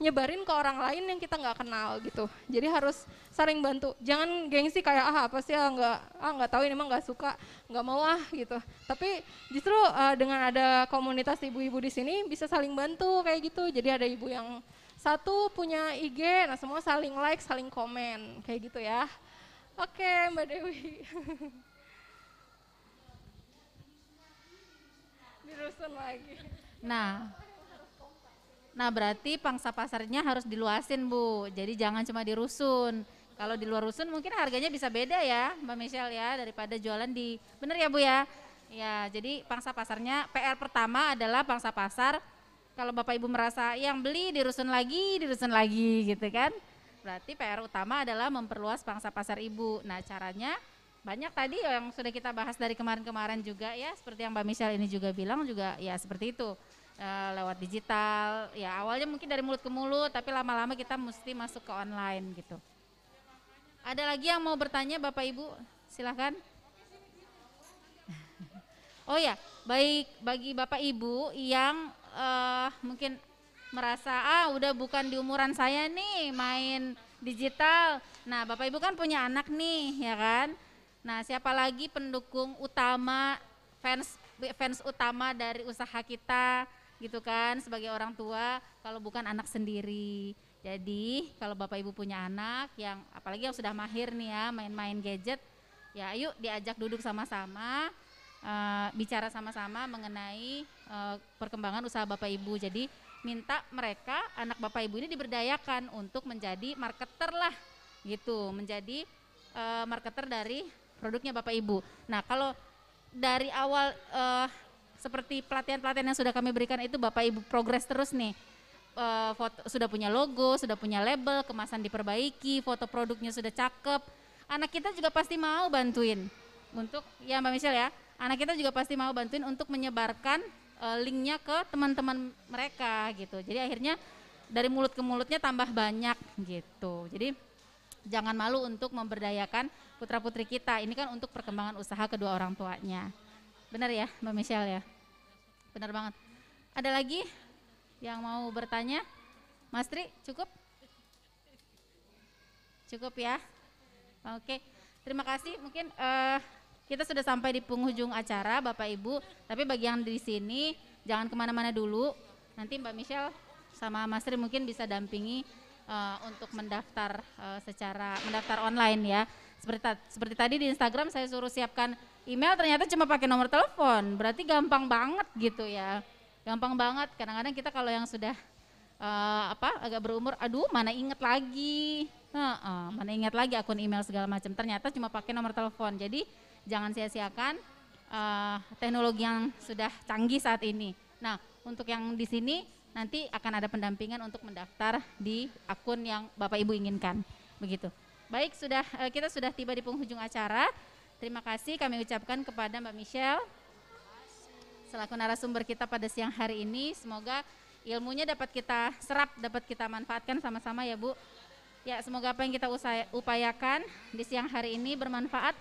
nyebarin ke orang lain yang kita nggak kenal gitu. Jadi harus saling bantu. Jangan gengsi kayak ah apa sih ah nggak ah nggak tahu ini mah nggak suka, nggak mau ah gitu. Tapi justru uh, dengan ada komunitas ibu-ibu di sini bisa saling bantu kayak gitu. Jadi ada ibu yang satu punya IG, nah semua saling like, saling komen, kayak gitu ya. Oke, okay, Mbak Dewi. Dirusun lagi. Nah, nah berarti pangsa pasarnya harus diluasin Bu, jadi jangan cuma di rusun. Kalau di luar rusun mungkin harganya bisa beda ya Mbak Michelle ya, daripada jualan di, bener ya Bu ya? Ya, jadi pangsa pasarnya, PR pertama adalah pangsa pasar, kalau Bapak Ibu merasa ya, yang beli dirusun lagi, dirusun lagi gitu kan. Berarti PR utama adalah memperluas pangsa pasar ibu. Nah caranya banyak tadi yang sudah kita bahas dari kemarin-kemarin juga ya seperti yang Mbak Michelle ini juga bilang juga ya seperti itu e, lewat digital ya awalnya mungkin dari mulut ke mulut tapi lama-lama kita mesti masuk ke online gitu ada lagi yang mau bertanya Bapak Ibu silahkan oh ya baik bagi Bapak Ibu yang uh, mungkin merasa ah udah bukan di umuran saya nih main digital. Nah, Bapak Ibu kan punya anak nih, ya kan? Nah, siapa lagi pendukung utama fans fans utama dari usaha kita gitu kan sebagai orang tua kalau bukan anak sendiri. Jadi, kalau Bapak Ibu punya anak yang apalagi yang sudah mahir nih ya main-main gadget, ya ayo diajak duduk sama-sama, uh, bicara sama-sama mengenai Eh, perkembangan usaha Bapak Ibu. Jadi minta mereka anak Bapak Ibu ini diberdayakan untuk menjadi marketer lah gitu, menjadi uh, marketer dari produknya Bapak Ibu. Nah, kalau dari awal uh, seperti pelatihan-pelatihan yang sudah kami berikan itu Bapak Ibu progres terus nih. Uh, foto, sudah punya logo, sudah punya label, kemasan diperbaiki, foto produknya sudah cakep. Anak kita juga pasti mau bantuin untuk ya Mbak Michelle ya. Anak kita juga pasti mau bantuin untuk menyebarkan uh, linknya ke teman-teman mereka gitu. Jadi akhirnya dari mulut ke mulutnya tambah banyak gitu. Jadi jangan malu untuk memberdayakan putra putri kita. Ini kan untuk perkembangan usaha kedua orang tuanya. Benar ya, Mbak Michelle ya? Benar banget. Ada lagi yang mau bertanya? Mas Tri, cukup? Cukup ya? Oke, terima kasih. Mungkin uh, kita sudah sampai di penghujung acara, Bapak Ibu. Tapi bagi yang di sini, jangan kemana-mana dulu. Nanti Mbak Michelle sama Mas Tri mungkin bisa dampingi uh, untuk mendaftar uh, secara mendaftar online ya. Seperti, ta seperti tadi di Instagram saya suruh siapkan email, ternyata cuma pakai nomor telepon. Berarti gampang banget gitu ya. Gampang banget. Kadang-kadang kita kalau yang sudah uh, apa agak berumur aduh mana inget lagi uh, uh, mana inget lagi akun email segala macam ternyata cuma pakai nomor telepon jadi jangan sia-siakan uh, teknologi yang sudah canggih saat ini. Nah, untuk yang di sini nanti akan ada pendampingan untuk mendaftar di akun yang Bapak Ibu inginkan. Begitu. Baik, sudah uh, kita sudah tiba di penghujung acara. Terima kasih kami ucapkan kepada Mbak Michelle selaku narasumber kita pada siang hari ini. Semoga ilmunya dapat kita serap, dapat kita manfaatkan sama-sama ya Bu. Ya, semoga apa yang kita usai, upayakan di siang hari ini bermanfaat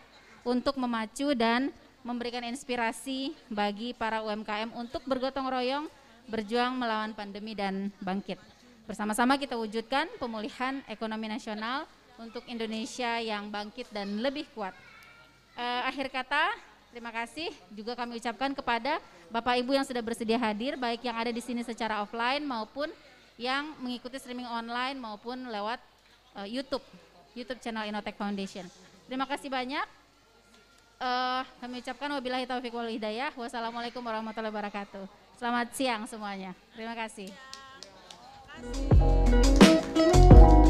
untuk memacu dan memberikan inspirasi bagi para UMKM untuk bergotong royong, berjuang melawan pandemi dan bangkit. Bersama-sama kita wujudkan pemulihan ekonomi nasional untuk Indonesia yang bangkit dan lebih kuat. Eh, akhir kata, terima kasih juga kami ucapkan kepada Bapak Ibu yang sudah bersedia hadir, baik yang ada di sini secara offline maupun yang mengikuti streaming online maupun lewat eh, YouTube, YouTube channel Inotech Foundation. Terima kasih banyak uh, kami ucapkan wabillahi taufiq wal hidayah. Wassalamualaikum warahmatullahi wabarakatuh. Selamat siang semuanya. Terima kasih. Terima kasih.